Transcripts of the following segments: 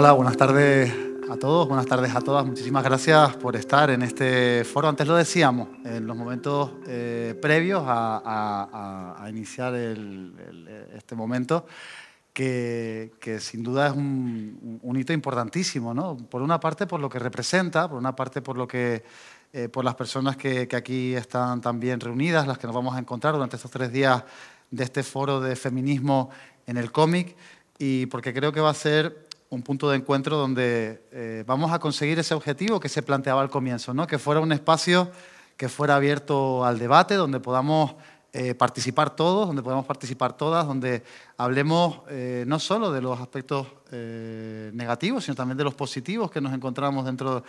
Hola, buenas tardes a todos, buenas tardes a todas. Muchísimas gracias por estar en este foro. Antes lo decíamos, en los momentos eh, previos a, iniciar este momento, que, sin duda es un, hito importantísimo, ¿no? Por una parte por lo que representa, por una parte por lo que eh, por las personas que, que, aquí están también reunidas, las que nos vamos a encontrar durante estos tres días de este foro de feminismo en el cómic, y porque creo que va a ser un punto de encuentro donde eh, vamos a conseguir ese objetivo que se planteaba al comienzo, ¿no? que fuera un espacio que fuera abierto al debate, donde podamos eh, participar todos, donde podamos participar todas, donde hablemos eh, no solo de los aspectos negativos, sino también de los positivos que nos encontramos dentro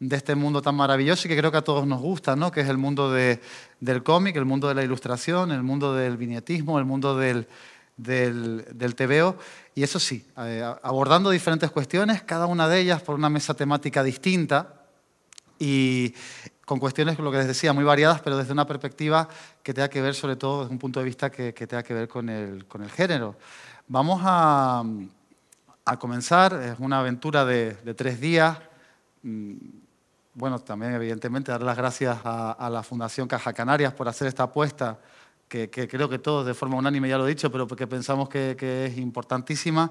de este mundo tan maravilloso y que creo que a todos nos gusta, ¿no? que es el mundo del cómic, el mundo de la ilustración, el mundo del viñetismo, el mundo del, del, del TVO. Y eso sí, eh, abordando diferentes cuestiones, cada una de ellas por una mesa temática distinta y con cuestiones, lo que les decía, muy variadas, pero desde una perspectiva que tenga que ver, sobre todo desde un punto de vista que, tenga que ver con el, género. Vamos a, comenzar, es una aventura de, tres días. Mm, bueno, también evidentemente dar las gracias a, a la Fundación Caja Canarias por hacer esta apuesta que, creo que todos de forma unánime ya lo he dicho, pero que pensamos que, es importantísima,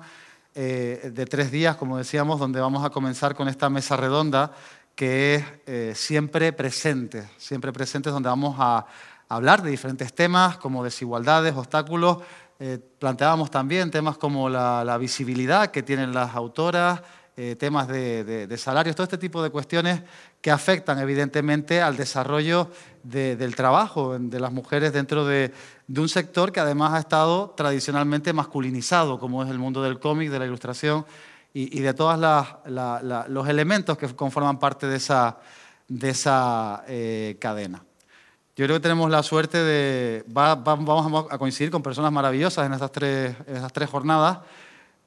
eh, de tres días, como decíamos, donde vamos a comenzar con esta mesa redonda que es eh, siempre presente, siempre presente, donde vamos a hablar de diferentes temas como desigualdades, obstáculos. Eh, planteábamos también temas como la visibilidad que tienen las autoras, eh, temas de, salarios, todo este tipo de cuestiones que afectan evidentemente al desarrollo del trabajo de las mujeres dentro de, un sector que además ha estado tradicionalmente masculinizado, como es el mundo del cómic, de la ilustración y, de todos los elementos que conforman parte de esa, esa eh, cadena. Yo creo que tenemos la suerte de, vamos a coincidir con personas maravillosas en estas tres, en estas tres jornadas.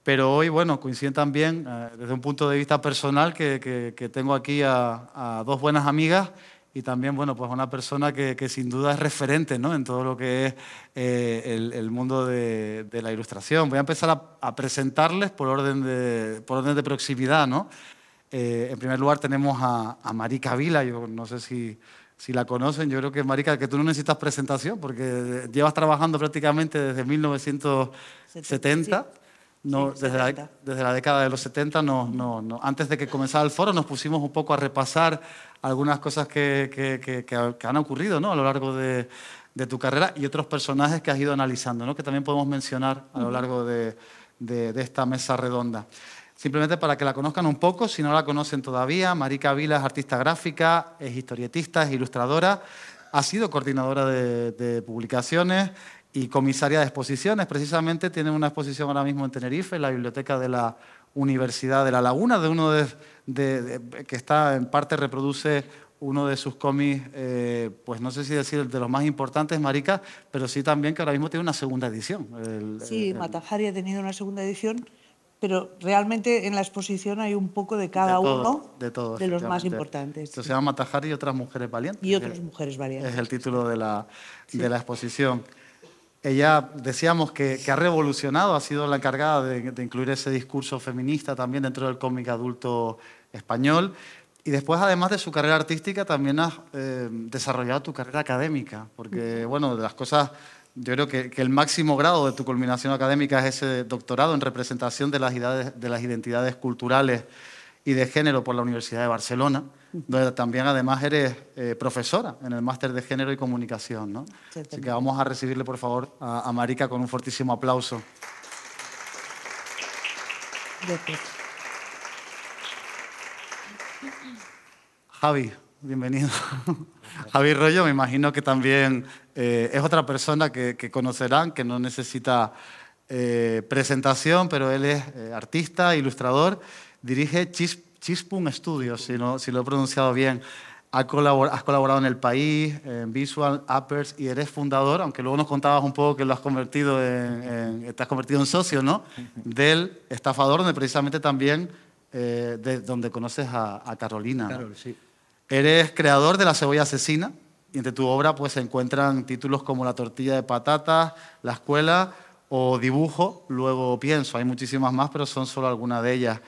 Pero hoy, bueno, coinciden también, eh, desde un punto de vista personal, que, tengo aquí a, dos buenas amigas y también, bueno, pues una persona que, sin duda es referente, ¿no? En todo lo que es eh, el, mundo de, la ilustración. Voy a empezar a, presentarles por orden de, por orden de proximidad, ¿no? Eh, en primer lugar tenemos a, Marika Vila, yo no sé si, si la conocen, yo creo que Marica, que tú no necesitas presentación porque llevas trabajando prácticamente desde 1970 desde, la, desde, la, década de los 70, no, no, Antes de que comenzara el foro, nos pusimos un poco a repasar algunas cosas que, que, que, que han ocurrido ¿no? a lo largo de, de, tu carrera y otros personajes que has ido analizando, ¿no? que también podemos mencionar a lo largo de, de, esta mesa redonda. Simplemente para que la conozcan un poco, si no la conocen todavía, Marica Vila es artista gráfica, es historietista, es ilustradora, ha sido coordinadora de, de, publicaciones, y comisaria de exposiciones. Precisamente tiene una exposición ahora mismo en Tenerife, en la biblioteca de la Universidad de La Laguna, de uno de, de, que está en parte reproduce uno de sus cómics, eh, pues no sé si decir de los más importantes, Marica, pero sí también que ahora mismo tiene una segunda edición. sí, el, Matajari ha tenido una segunda edición, pero realmente en la exposición hay un poco de cada uno de, los más importantes. Esto se llama Matajari y otras mujeres valientes. Y otras mujeres valientes. Es el título de la, de la exposición. Ella, decíamos que, ha revolucionado, ha sido la encargada de, incluir ese discurso feminista también dentro del cómic adulto español. Y después, además de su carrera artística, también has eh, desarrollado tu carrera académica, porque, bueno, de las cosas yo creo que, el máximo grado de tu culminación académica es ese doctorado en representación de las, de las identidades culturales y de género por la Universidad de Barcelona también además eres eh, profesora en el máster de género y comunicación. ¿no? Así que vamos a recibirle, por favor, a, Marika con un fortísimo aplauso. Javi, bienvenido. Javi Rollo, me imagino que también eh, es otra persona que, conocerán, que no necesita eh, presentación, pero él es artista, ilustrador, dirige Chisp, Chispun Studios, si, si lo he pronunciado bien. Has colaborado en El País, en Visual, Appers, y eres fundador, aunque luego nos contabas un poco que lo has convertido en, convertido en socio, ¿no? Del estafador, donde precisamente también, eh, de, donde conoces a, Carolina. Claro, sí. Eres creador de La cebolla asesina, y entre tu obra pues, se encuentran títulos como La tortilla de patatas, La escuela o Dibujo, luego pienso. Hay muchísimas más, pero son solo algunas de ellas.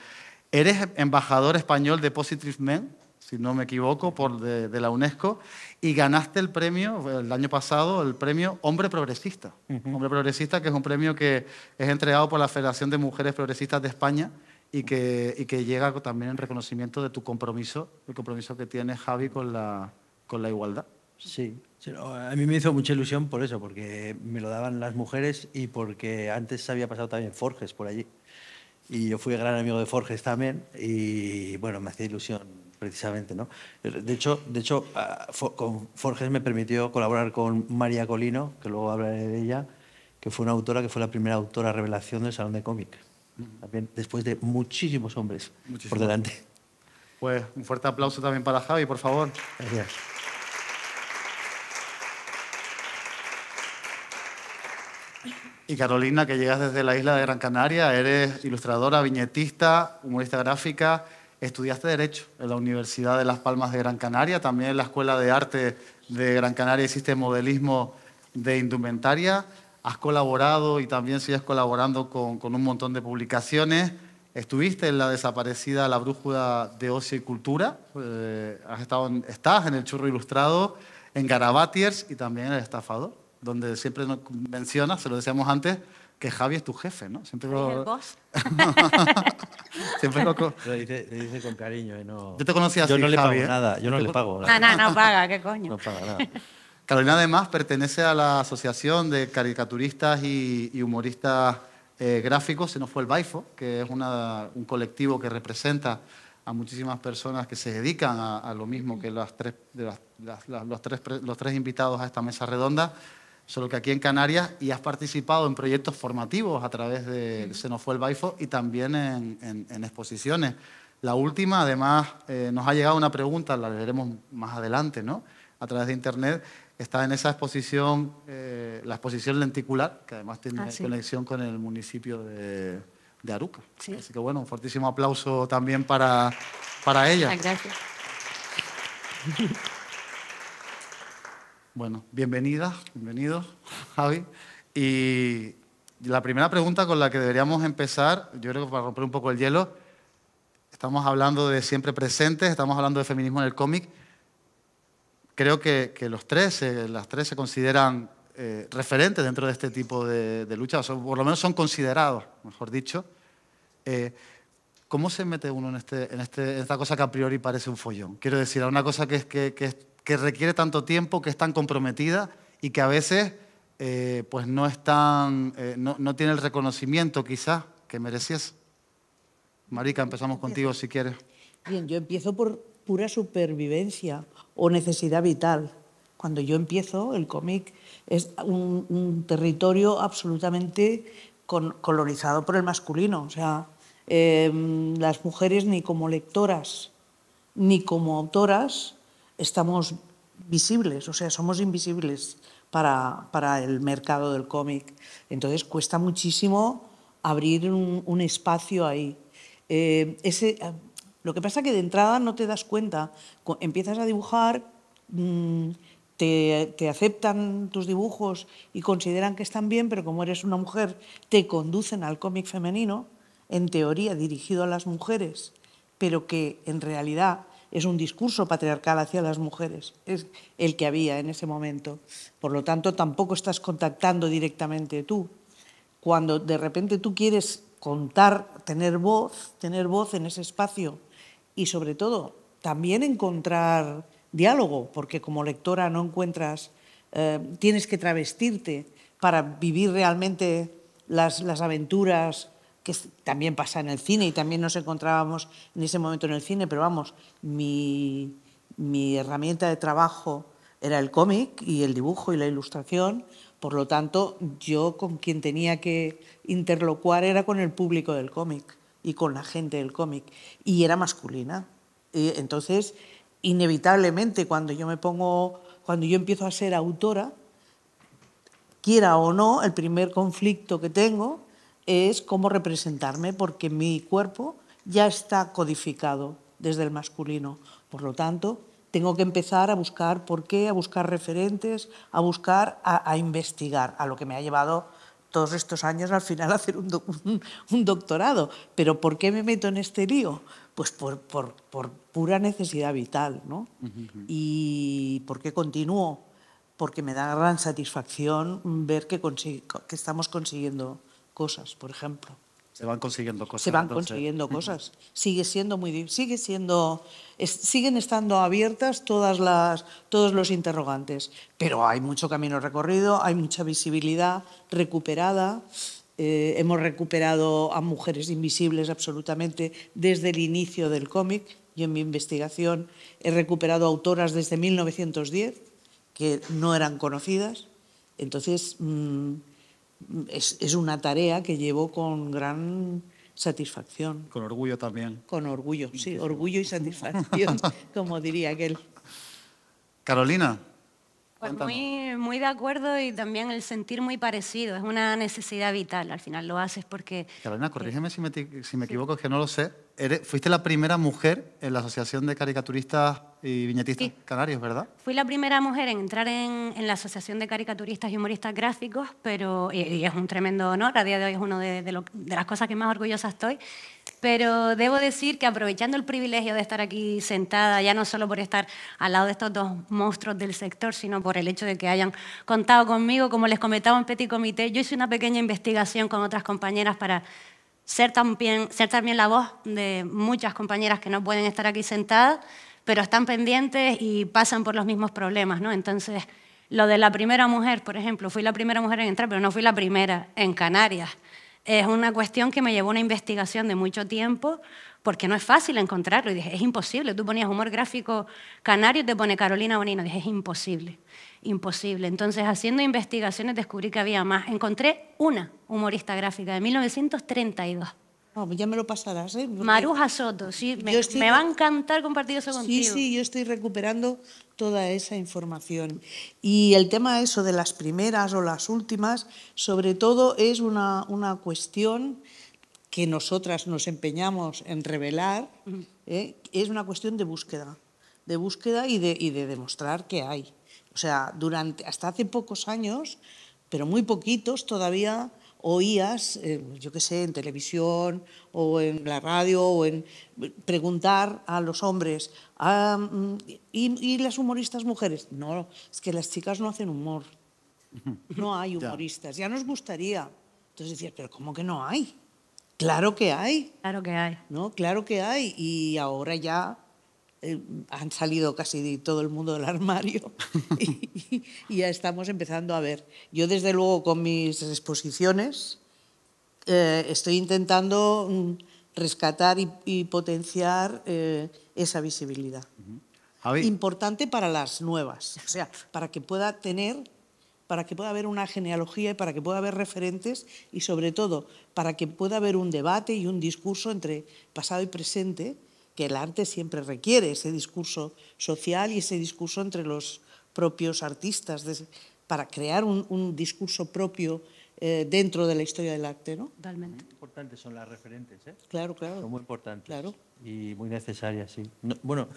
Eres embajador español de Positive Men, si no me equivoco, por de, la UNESCO, y ganaste el premio, el año pasado, el premio Hombre Progresista. Hombre Progresista, que es un premio que es entregado por la Federación de Mujeres Progresistas de España y que, que llega también en reconocimiento de tu compromiso, el compromiso que tiene Javi con la, con la igualdad. Sí, a mí me hizo mucha ilusión por eso, porque me lo daban las mujeres y porque antes había pasado también Forges por allí y yo fui gran amigo de Forges también y bueno, me hacía ilusión precisamente, ¿no? De hecho, de hecho ah, con Forges me permitió colaborar con María Colino, que luego hablaré de ella, que fue una autora que fue la primera autora revelación del Salón de Cómic. después de muchísimos hombres por delante. Pues un fuerte aplauso también para Javi, por favor. Gracias. Y Carolina, que llegas desde la isla de Gran Canaria, eres ilustradora, viñetista, humorista gráfica, estudiaste Derecho en la Universidad de Las Palmas de Gran Canaria, también en la Escuela de Arte de Gran Canaria hiciste modelismo de indumentaria, has colaborado y también sigues colaborando con, un montón de publicaciones. Estuviste en la desaparecida La Brújula de Ocio y Cultura, eh, has estado estás en el Churro Ilustrado, en Garabatiers y también en El Estafador donde siempre nos menciona, se lo decíamos antes, que Javi es tu jefe, ¿no? Siempre el boss? siempre lo... lo, dice, dice, con cariño. ¿eh? No... Yo te conocía Yo no le pago ¿eh? nada, yo no le pago. Ah, nada, no paga, ¿qué coño? No paga nada. Carolina además pertenece a la Asociación de Caricaturistas y, Humoristas eh, Gráficos, se nos fue el BAIFO, que es un colectivo que representa a muchísimas personas que se dedican a, lo mismo que las tres, los, tres, los tres invitados a esta mesa redonda solo que aquí en Canarias y has participado en proyectos formativos a través de Se nos fue el Baifo y también en, exposiciones. La última, además, eh, nos ha llegado una pregunta, la leeremos más adelante, ¿no? A través de Internet. Está en esa exposición, eh, la exposición lenticular, que además tiene ah, conexión con el municipio de, Aruca. Así que, bueno, un fortísimo aplauso también para, para ella. Bueno, bienvenida, bienvenidos, Javi. Y la primera pregunta con la que deberíamos empezar, yo creo que para romper un poco el hielo, estamos hablando de siempre presentes, estamos hablando de feminismo en el cómic. Creo que, los tres, eh, las tres se consideran eh, referentes dentro de este tipo de, lucha, o por lo menos son considerados, mejor dicho. Eh, ¿Cómo se mete uno este, en, este, en, esta cosa que a priori parece un follón? Quiero decir, a una cosa que que es que requiere tanto tiempo, que es tan comprometida y que a veces eh, pues no, están eh, no, tiene el reconocimiento quizás que merecies. Marica, empezamos contigo si quieres. Bien, yo empiezo por pura supervivencia o necesidad vital. Cuando yo empiezo, el cómic es un, territorio absolutamente colonizado por el masculino. O sea, em, las mujeres ni como lectoras ni como autoras estamos visibles, o sea, somos invisibles para, el mercado del cómic. Entonces cuesta muchísimo abrir un, espacio ahí. Eh, ese, eh, lo que pasa es que de entrada no te das cuenta, empiezas a dibujar, mm, te, te, aceptan tus dibujos y consideran que están bien, pero como eres una mujer, te conducen al cómic femenino, en teoría dirigido a las mujeres, pero que en realidad es un discurso patriarcal hacia las mujeres, es el que había en ese momento. Por lo tanto, tampoco estás contactando directamente tú. Cuando de repente tú quieres contar, tener voz, tener voz en ese espacio y sobre todo también encontrar diálogo, porque como lectora no encuentras, eh, tienes que travestirte para vivir realmente las aventuras que también pasa en el cine y también nos encontrábamos en ese momento en el cine, pero vamos, mi, mi herramienta de trabajo era el cómic y el dibujo y la ilustración, por lo tanto, yo con quien tenía que interlocuar era con el público del cómic y con la gente del cómic, y era masculina. entonces, inevitablemente, cuando yo me pongo, cuando yo empiezo a ser autora, quiera o no, el primer conflicto que tengo es cómo representarme, porque mi cuerpo ya está codificado desde el masculino. Por lo tanto, tengo que empezar a buscar por qué, a buscar referentes, a buscar, a, investigar, a lo que me ha llevado todos estos años al final a hacer un, doctorado. Pero ¿por qué me meto en este lío? Pues por, pura necesidad vital, ¿no? ¿Y por qué continúo? Porque me da gran satisfacción ver que, que estamos consiguiendo cosas, por ejemplo. Se van consiguiendo cosas. Se van consiguiendo cosas. Sigue siendo muy sigue siendo siguen estando abiertas todas las todos los interrogantes, pero hay mucho camino recorrido, hay mucha visibilidad recuperada. Eh, hemos recuperado a mujeres invisibles absolutamente desde el inicio del cómic. Yo en mi investigación he recuperado autoras desde 1910 que no eran conocidas. Entonces, mm, es, una tarea que llevo con gran satisfacción. Con orgullo también. Con orgullo, sí, orgullo y satisfacción, como diría aquel. Carolina. Pues muy, muy de acuerdo y también el sentir muy parecido. Es una necesidad vital. Al final lo haces porque. Carolina, corrígeme si me, equivoco, es que no lo sé fuiste la primera mujer en la Asociación de Caricaturistas y Viñetistas Canarios, ¿verdad? Fui la primera mujer en entrar en, la Asociación de Caricaturistas y Humoristas Gráficos, pero, y, es un tremendo honor, a día de hoy es una de, de las cosas que más orgullosa estoy, pero debo decir que aprovechando el privilegio de estar aquí sentada, ya no solo por estar al lado de estos dos monstruos del sector, sino por el hecho de que hayan contado conmigo, como les comentaba en Petit Comité, yo hice una pequeña investigación con otras compañeras para ser también, la voz de muchas compañeras que no pueden estar aquí sentadas, pero están pendientes y pasan por los mismos problemas, ¿no? Entonces, lo de la primera mujer, por ejemplo, fui la primera mujer en entrar, pero no fui la primera en Canarias. Es una cuestión que me llevó una investigación de mucho tiempo, porque no es fácil encontrarlo. Y dije, es imposible. Tú ponías humor gráfico canario y te pone Carolina Bonino. Dije, es imposible imposible. Entonces, haciendo investigaciones, descubrí que había más. Encontré una humorista gráfica de 1932. Ah, pues ya me lo pasarás, ¿eh? Maruja Soto, sí, me, va a encantar compartir eso contigo. Sí, sí, yo estoy recuperando toda esa información. Y el tema eso de las primeras o las últimas, sobre todo es una, una cuestión que nosotras nos empeñamos en revelar, ¿eh? es una cuestión de búsqueda, de búsqueda y de demostrar que hay. O sea, durante, hasta hace pocos años, pero muy poquitos todavía, oías, eh, yo qué sé, en televisión o en la radio o en preguntar a los hombres, ah, mm, ¿y, ¿y, las humoristas mujeres? No, es que las chicas no hacen humor. No hay humoristas, ya nos gustaría. Entonces decías, pero ¿cómo que no hay? Claro que hay. Claro que hay. ¿No? Claro que hay. Y ahora ya eh, han salido casi todo el mundo del armario y, ya estamos empezando a ver. Yo desde luego con mis exposiciones eh, estoy intentando mm, rescatar y, potenciar eh, esa visibilidad. Importante para las nuevas, para que pueda tener para que pueda haber una genealogía y para que pueda haber referentes y sobre todo para que pueda haber un debate y un discurso entre pasado y presente que el arte siempre requiere, ese discurso social y ese discurso entre los propios artistas, para crear un, discurso propio eh, dentro de la historia del arte. ¿no? Muy importantes son las referentes. ¿eh? Claro, claro. Son muy importantes claro. y muy necesarias, sí. bueno,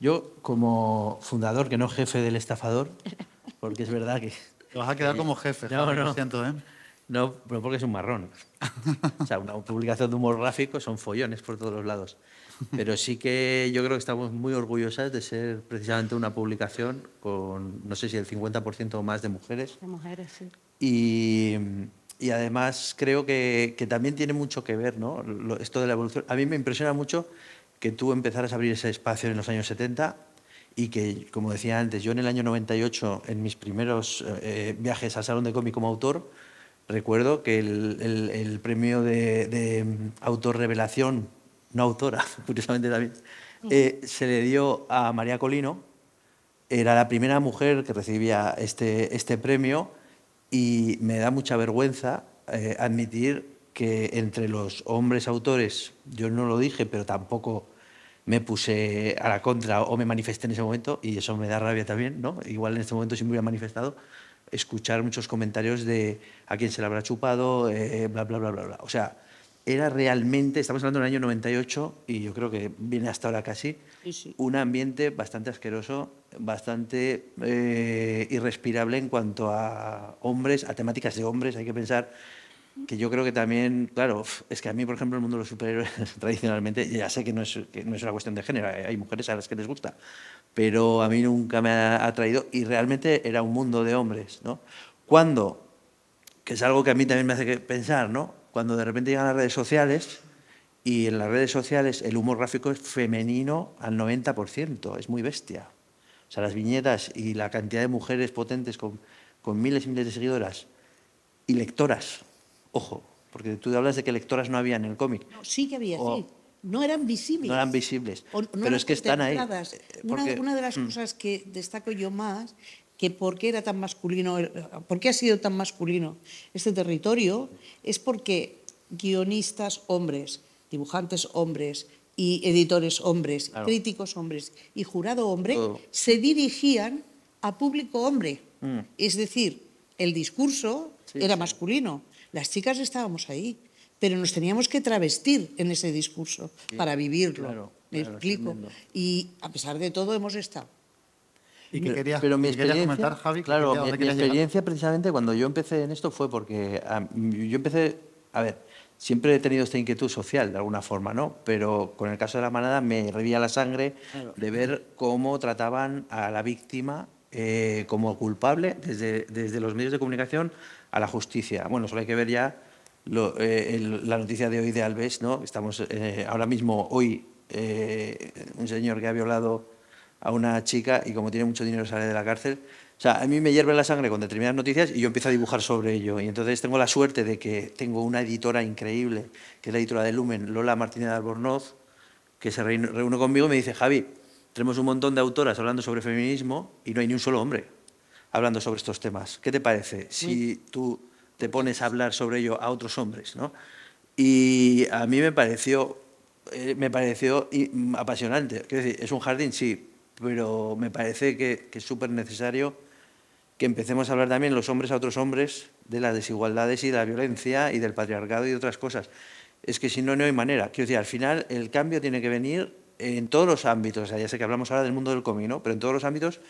yo como fundador, que no jefe del estafador, porque es verdad que... Te vas a quedar como jefe, no, Lo siento, ¿eh? No, porque es un marrón. o sea, una publicación de humor gráfico son follones por todos los lados. Pero sí que yo creo que estamos muy orgullosas de ser precisamente una publicación con, no sé si el 50% o más de mujeres. De mujeres, sí. Y, y además creo que, que, también tiene mucho que ver, ¿no? Esto de la evolución. A mí me impresiona mucho que tú empezaras a abrir ese espacio en los años 70 y que, como decía antes, yo en el año 98, en mis primeros eh, viajes al Salón de Cómic como autor, recuerdo que el, el, premio de, mm, autorrevelación revelación una autora, curiosamente también, mm. eh, se le dio a María Colino. Era la primera mujer que recibía este, este premio y me da mucha vergüenza eh, admitir que entre los hombres autores, yo no lo dije, pero tampoco me puse a la contra o me manifesté en ese momento, y eso me da rabia también, ¿no? Igual en este momento si me hubiera manifestado, escuchar muchos comentarios de a quién se le habrá chupado, eh, bla, bla, bla, bla, bla. O sea, era realmente, estamos hablando del año 98 y yo creo que viene hasta ahora casi, un ambiente bastante asqueroso, bastante eh, irrespirable en cuanto a hombres, a temáticas de hombres, hay que pensar que yo creo que también, claro, es que a mí, por ejemplo, el mundo de los superhéroes tradicionalmente, ya sé que no, es, que no es una cuestión de género, hay mujeres a las que les gusta, pero a mí nunca me ha atraído y realmente era un mundo de hombres, ¿no? Cuando, que es algo que a mí también me hace pensar, ¿no? cuando de repente llegan las redes sociales y en las redes sociales el humor gráfico es femenino al 90%, es muy bestia. O sea, las viñetas y la cantidad de mujeres potentes con, con miles y miles de seguidoras y lectoras, ojo, porque tú hablas de que lectoras no había en el cómic. No, sí que había, sí. No eran visibles. No eran visibles. pero es que están ahí. Porque... Una, de las mm. cosas que destaco yo más que por qué era tan masculino, eh, por qué ha sido tan masculino este territorio, es porque guionistas hombres, dibujantes hombres y editores hombres, críticos hombres y jurado hombre se dirigían a público hombre. Mm. Es decir, el discurso era masculino, las chicas estábamos ahí, pero nos teníamos que travestir en ese discurso para vivirlo. explico? Y a pesar de todo hemos estado ¿Y que pero mi experiencia, comentar, Javi? Claro, experiencia precisamente cuando yo empecé en esto fue porque ah, yo empecé, a ver, siempre he tenido esta inquietud social de alguna forma, ¿no? Pero con el caso de la manada me revía la sangre de ver cómo trataban a la víctima eh, como culpable desde, desde los medios de comunicación a la justicia. Bueno, solo hay que ver ya eh, la noticia de hoy de Alves, ¿no? Estamos eh, ahora mismo, hoy, un señor que ha violado a una chica y como tiene mucho dinero sale de la cárcel. O sea, a mí me hierve la sangre con determinadas noticias y yo empiezo a dibujar sobre ello. Y entonces tengo la suerte de que tengo una editora increíble, que es la editora de Lumen, Lola Martínez de Albornoz, que se reúne conmigo y me dice, Javi, tenemos un montón de autoras hablando sobre feminismo y no hay ni un solo hombre hablando sobre estos temas. ¿Qué te parece si tú te pones a hablar sobre ello a otros hombres? ¿no? Y a mí me pareció, eh, me pareció apasionante. Quiero es un jardín, sí, pero me parece que, es súper necesario que empecemos a hablar también los hombres a otros hombres de las desigualdades y de la violencia y del patriarcado y de otras cosas. Es que si no, no hay manera. Quiero decir, al final el cambio tiene que venir en todos los ámbitos. ya sé que hablamos ahora del mundo del comino Pero en todos los ámbitos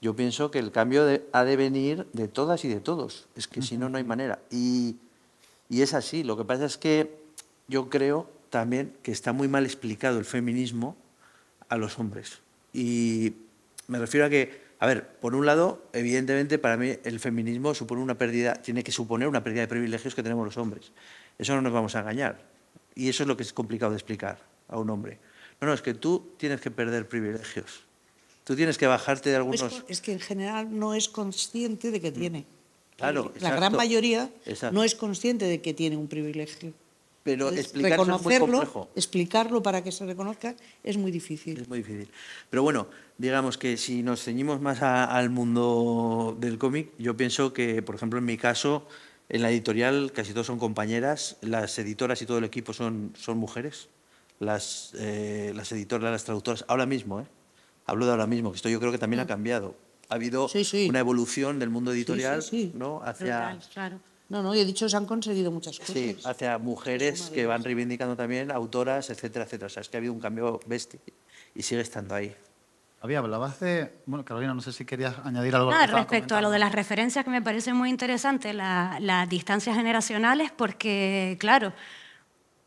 yo pienso que el cambio ha de venir de todas y de todos. Es que si no, no hay manera. Y, y es así. Lo que pasa es que yo creo también que está muy mal explicado el feminismo a los hombres. Y me refiero a que, a ver, por un lado, evidentemente para mí el feminismo supone una pérdida, tiene que suponer una pérdida de privilegios que tenemos los hombres. Eso no nos vamos a engañar. Y eso es lo que es complicado de explicar a un hombre. No, no, es que tú tienes que perder privilegios. Tú tienes que bajarte de algunos... Es, que en general no es consciente de que mm. tiene. La gran mayoría no es consciente de que tiene un privilegio pero explicarlo para que se reconozca es muy difícil. Es muy difícil. Pero bueno, digamos que si nos ceñimos más al mundo del cómic, yo pienso que, por ejemplo, en mi caso, en la editorial casi todos son compañeras, las editoras y todo el equipo son, son mujeres, las, eh, las editoras, las traductoras, ahora mismo, ¿eh? hablo de ahora mismo, que esto yo creo que también ha mm. cambiado. Ha habido una evolución del mundo editorial ¿no? hacia, no, no, yo he dicho, se han conseguido muchas cosas. Sí, hacia mujeres que van reivindicando también, autoras, etcétera, etcétera. O sea, es que ha habido un cambio bestia y sigue estando ahí. Había hablado hace... Bueno, Carolina, no sé si querías añadir algo. Nada, respecto a lo de las referencias que me parece muy interesante, las distancias generacionales, porque, claro,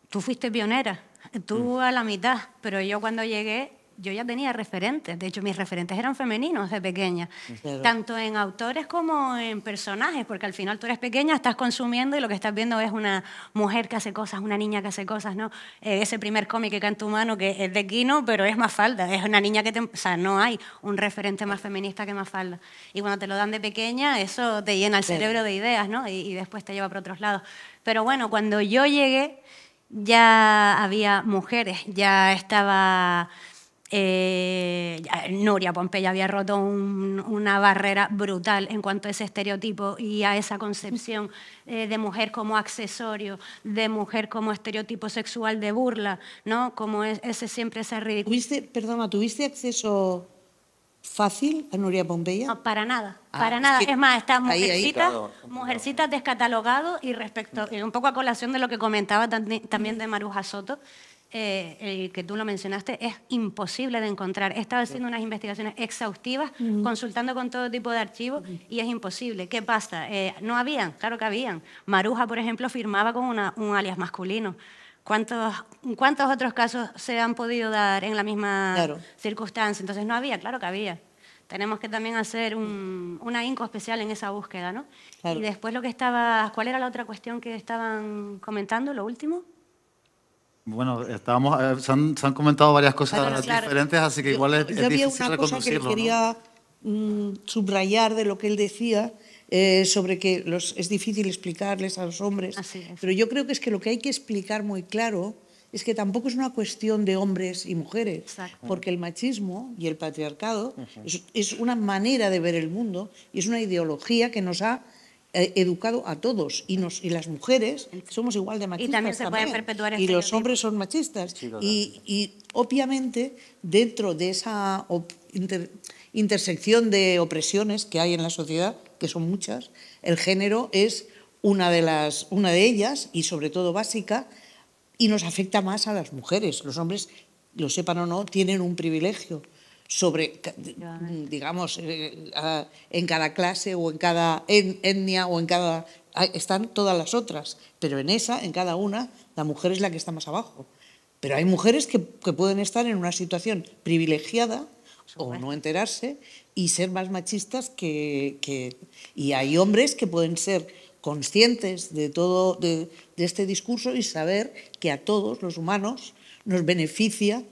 tú fuiste pionera, tú mm. a la mitad, pero yo cuando llegué yo ya tenía referentes, de hecho mis referentes eran femeninos de pequeña, tanto en autores como en personajes, porque al final tú eres pequeña, estás consumiendo y lo que estás viendo es una mujer que hace cosas, una niña que hace cosas, ¿no? Eh, ese primer cómic que tu mano, que es de Kino, pero es más falda, es una niña que te... O sea, no hay un referente más feminista que más falda. Y cuando te lo dan de pequeña, eso te llena el cerebro de ideas, ¿no? Y, y después te lleva para otros lados. Pero bueno, cuando yo llegué, ya había mujeres, ya estaba eh, Nuria Pompeya había roto una barrera brutal en cuanto a ese estereotipo y a esa concepción eh, de mujer como accesorio, de mujer como estereotipo sexual de burla, ¿no? Como ese siempre se ridículo. ¿Tuviste, perdona, ¿tuviste acceso fácil a Nuria Pompeya? No, para nada, ah, para nada. Es, más, está mujercitas, mujercitas y respecto, y eh, un poco a colación de lo que comentaba también de Maruja Soto, eh, el que tú lo mencionaste, es imposible de encontrar. He estado haciendo unas investigaciones exhaustivas, consultando con todo tipo de archivos, y es imposible. ¿Qué pasa? Eh, no habían, claro que habían. Maruja, por ejemplo, firmaba con un alias masculino. ¿Cuántos, ¿Cuántos otros casos se han podido dar en la misma circunstancia? Entonces no había, claro que había tenemos que también hacer un, una INCO especial en esa búsqueda, ¿no? Y después lo que estaba, ¿cuál era la otra cuestión que estaban comentando, lo último? Bueno, estábamos, eh, se, han, comentado varias cosas diferentes, así que igual es, había una cosa que quería mm, subrayar de lo que él decía eh, sobre que es difícil explicarles a los hombres, pero yo creo que es que lo que hay que explicar muy claro es que tampoco es una cuestión de hombres y mujeres, porque el machismo y el patriarcado es, una manera de ver el mundo y es una ideología que nos ha eh, educado a todos y, y las mujeres somos igual de machistas. Y también Y los hombres son machistas. y, obviamente dentro de esa intersección de opresiones que hay en la sociedad, que son muchas, el género es una de, las, una de ellas y sobre todo básica y nos afecta más a las mujeres. Los hombres, lo sepan o no, tienen un privilegio sobre, mm, digamos, eh, en cada clase o en cada etnia o en cada... Están todas las otras, pero en esa, en cada una, la mujer es la que está más abajo. Pero hay mujeres que, pueden estar en una situación privilegiada o no enterarse y ser más machistas que, Y hay hombres que pueden ser conscientes de todo de, de este discurso y saber que a todos los humanos nos beneficia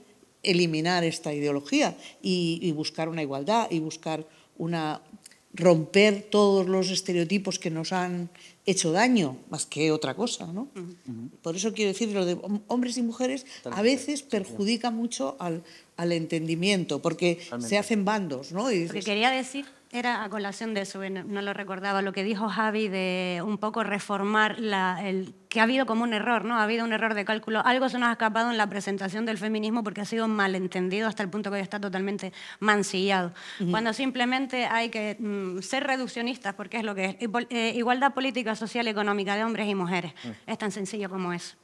eliminar esta ideología y, buscar una igualdad y buscar una romper todos los estereotipos que nos han hecho daño, más que otra cosa. ¿no? Por eso quiero decir, lo de hombres y mujeres a veces perjudica mucho al, al entendimiento, porque se hacen bandos. ¿no? Y quería decir era a colación de eso, no, lo recordaba, lo que dijo Javi de un poco reformar la, el, que ha habido como un error, ¿no? Ha habido un error de cálculo. Algo se nos ha escapado en la presentación del feminismo porque ha sido malentendido hasta el punto que hoy está totalmente mancillado. Cuando simplemente hay que mm, ser reduccionistas, porque es lo que es. Eh, igualdad política, social y económica de hombres y mujeres. Mm. Es tan sencillo como eso.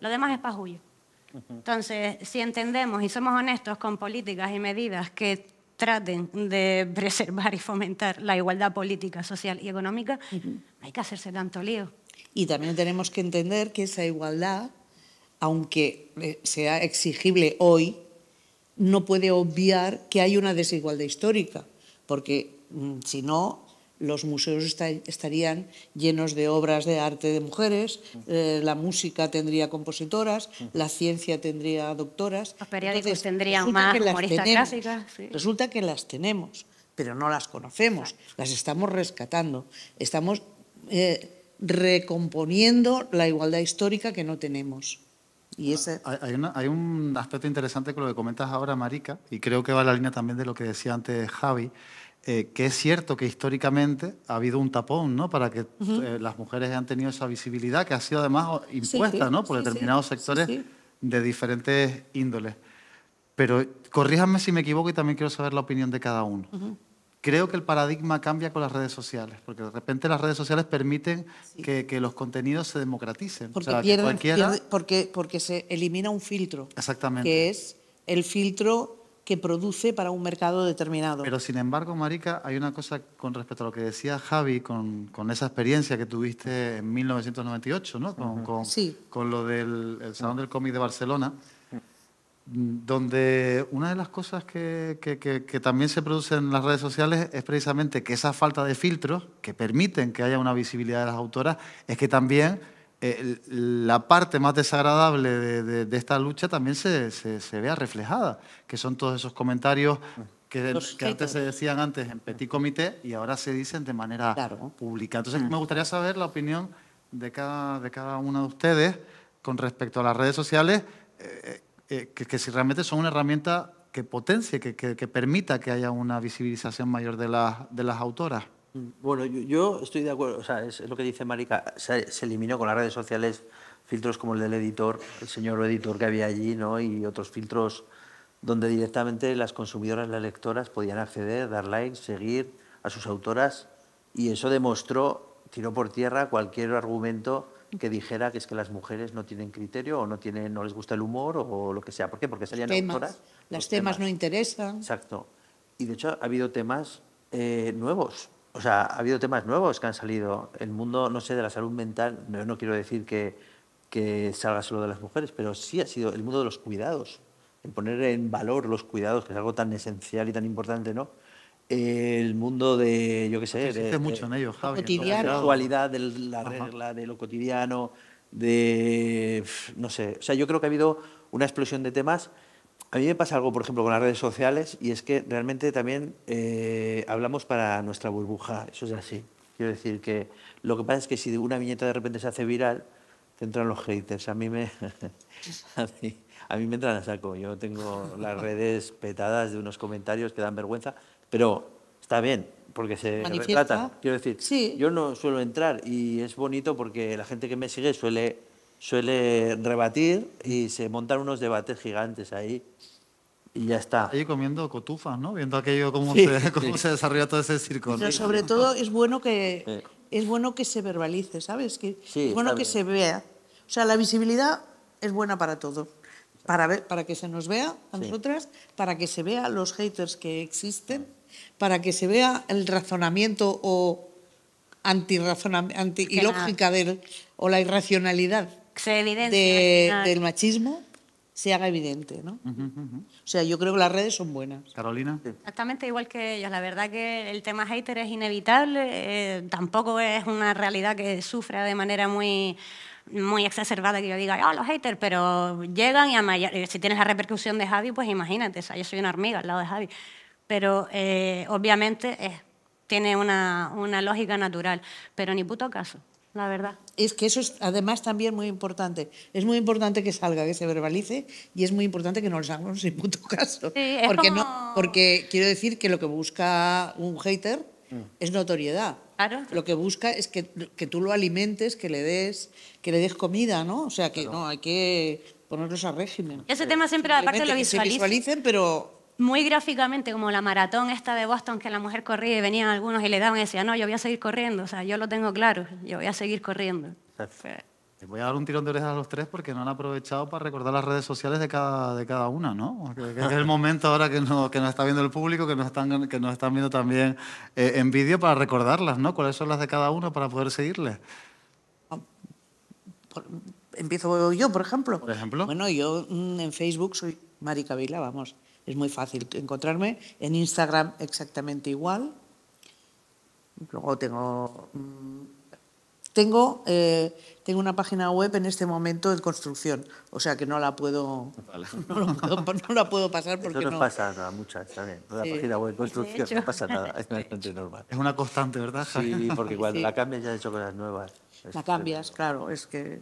Lo demás es pajullo. Entonces, si entendemos y somos honestos con políticas y medidas que traten de preservar y fomentar la igualdad política, social y económica, hay que hacerse tanto lío. Y también tenemos que entender que esa igualdad, aunque eh, sea exigible hoy, no puede obviar que hay una desigualdad histórica, porque mm, si no, los museos estarían llenos de obras de arte de mujeres, eh, la música tendría compositoras, la ciencia tendría doctoras. Los periódicos tendrían más humoristas clásicas. Resulta que las tenemos, pero no las conocemos, las estamos rescatando, estamos eh, recomponiendo la igualdad histórica que no tenemos. Y ah, ese... hay, un aspecto interesante con lo que comentas ahora, Marika, y creo que va a la línea también de lo que decía antes Javi, eh, que es cierto que históricamente ha habido un tapón, ¿no? Para que eh, las mujeres han tenido esa visibilidad que ha sido además impuesta, ¿no? Por determinados sectores de diferentes índoles. Pero corríjanme si me equivoco y también quiero saber la opinión de cada uno. Creo que el paradigma cambia con las redes sociales, porque de repente las redes sociales permiten que, los contenidos se democraticen. Porque, o sea, porque, porque se elimina un filtro. Exactamente. Que es el filtro que produce para un mercado determinado. Pero sin embargo, Marica, hay una cosa con respecto a lo que decía Javi, con, esa experiencia que tuviste en 1998, ¿no? Con, con lo del el Salón del Cómic de Barcelona, donde una de las cosas que, que, también se produce en las redes sociales es precisamente que esa falta de filtros que permiten que haya una visibilidad de las autoras, es que también la parte más desagradable de, esta lucha también se, vea reflejada, que son todos esos comentarios que, antes se decían antes en petit comité y ahora se dicen de manera pública. Entonces, mm. me gustaría saber la opinión de cada, de uno de ustedes con respecto a las redes sociales, eh, eh, que, si realmente son una herramienta que potencie, que, permita que haya una visibilización mayor de las autoras. Bueno, yo, estoy de acuerdo, o sea, es, lo que dice Marica, se, eliminó con las redes sociales filtros como el del editor, el señor editor que había allí, ¿no? Y otros filtros donde directamente las consumidoras, las lectoras podían acceder, dar like, seguir a sus autoras y eso demostró, tiró por tierra cualquier argumento que dijera que es que las mujeres no tienen criterio o no tienen no les gusta el humor o lo que sea. ¿Por qué? Porque salían temas, las temas, no interesan. Exacto. Y de hecho ha habido temas eh, nuevos o sea, ha habido temas nuevos que han salido. El mundo, no sé, de la salud mental, no, quiero decir que, que, salga solo de las mujeres, pero sí ha sido el mundo de los cuidados, el poner en valor los cuidados, que es algo tan esencial y tan importante, ¿no? El mundo de, yo qué sé, de, en la sexualidad, de la regla, de lo cotidiano, de, no sé, o sea, yo creo que ha habido una explosión de temas a mí me pasa algo, por ejemplo, con las redes sociales y es que realmente también eh, hablamos para nuestra burbuja, eso es así. Quiero decir que lo que pasa es que si una viñeta de repente se hace viral, te entran los haters. A mí me, a mí, me entran a saco. Yo tengo las redes petadas de unos comentarios que dan vergüenza, pero está bien, porque se Manifiesta. Quiero decir, yo no suelo entrar y es bonito porque la gente que me sigue suele suele rebatir y se montan unos debates gigantes ahí y ya está. Ahí comiendo cotufas, ¿no? Viendo aquello, cómo, se, cómo se desarrolla todo ese circo. Pero sobre todo es bueno que, es bueno que se verbalice, ¿sabes? Que es bueno que se vea. O sea, la visibilidad es buena para todo. Para, ver, para que se nos vea a nosotras, para que se vea los haters que existen, para que se vea el razonamiento o anti, anti ilógica o la irracionalidad se evidencia, del machismo se haga evidente, ¿no? O sea, yo creo que las redes son buenas. Carolina. Exactamente igual que ellos. La verdad que el tema hater es inevitable, eh, tampoco es una realidad que sufra de manera muy muy exacerbada que yo diga, oh, los haters, pero llegan y eh, si tienes la repercusión de Javi, pues imagínate, sea, yo soy una hormiga al lado de Javi. Pero eh, obviamente tiene una, una lógica natural, pero ni puto caso la verdad. Es que eso es además también muy importante. Es muy importante que salga, que se verbalice y es muy importante que no lo hagamos sin puto caso. porque, no, porque quiero decir que lo que busca un hater es notoriedad. Claro. Lo que busca es que, que, tú lo alimentes, que le des, que le des comida, ¿no? O sea que no, hay que ponerlos a régimen. Ese tema siempre aparte lo visualicen. Que pero muy gráficamente, como la maratón esta de Boston, que la mujer corría y venían algunos y le daban y decían, no, yo voy a seguir corriendo, o sea, yo lo tengo claro, yo voy a seguir corriendo. voy a dar un tirón de orejas a los tres porque no han aprovechado para recordar las redes sociales de cada, de cada una, ¿no? es el momento ahora que, que nos está viendo el público, que nos están, que nos están viendo también eh, en vídeo para recordarlas, ¿no? ¿Cuáles son las de cada uno para poder seguirles? Ah, empiezo yo, por ejemplo. Por ejemplo. Bueno, yo mm, en Facebook soy Mari Vila, vamos. Es muy fácil encontrarme. En Instagram exactamente igual. Luego tengo... Mm, tengo, eh, tengo una página web en este momento en construcción, o sea que no la puedo, no, la puedo pasar porque no, no, pasa nada muchas, también. La página web en construcción no pasa nada, es normal. Es una constante, ¿verdad? Sí, porque cuando la cambias ya has hecho cosas nuevas. La cambias, claro, es que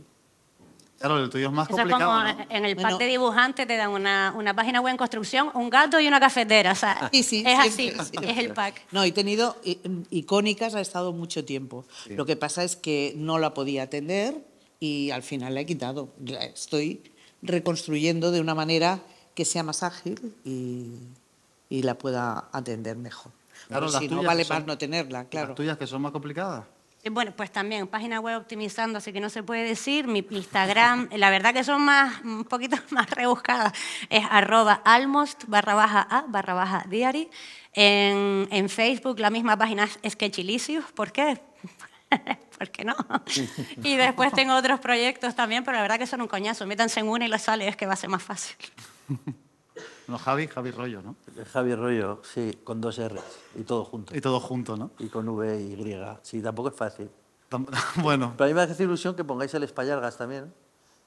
Claro, el tuyo es más complicado. como En el pack de dibujantes te dan una, una página web en construcción, un gato y una cafetera. O sea, es así, es el pack. No, he tenido mm, icónicas, ha estado mucho tiempo. Lo que pasa es que no la podía atender y al final la he quitado. estoy reconstruyendo de una manera que sea más ágil y, y la pueda atender mejor. Claro, si no vale más no tenerla, claro. ¿Las tuyas que son más complicadas? Eh, bueno, pues también, página web optimizando, así que no se puede decir. Mi Instagram, la verdad que son más, un poquito más rebuscadas, es arroba almost barra baja a barra baja diary. En, Facebook la misma página es Sketchilicious, ¿por qué? ¿Por qué no? Y después tengo otros proyectos también, pero la verdad que son un coñazo. Métanse en una y lo sale, es que va a ser más fácil. No, Javi, Javi Rollo, ¿no? Eh, Javi Rollo, sí, con dos R y todo junto. Y todo junto, ¿no? Y con V y Y. Sí, tampoco es fácil. bueno. Pero a mí me hace ilusión que pongáis el Espallargas también,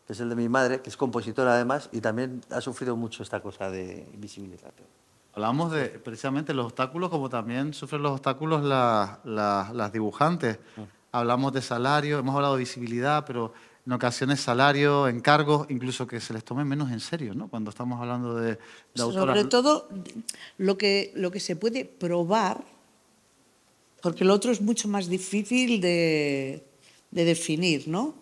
que es el de mi madre, que es compositora además y también ha sufrido mucho esta cosa de invisibilidad. Hablamos de precisamente los obstáculos, como también sufren los obstáculos las dibujantes. Mm. Hablamos de salario, hemos hablado de visibilidad, pero en ocasiones salarios, encargos, incluso que se les tome menos en serio, ¿no? Cuando estamos hablando de, de Sobre todo lo que, lo que se puede probar, porque lo otro es mucho más difícil de, definir, ¿no?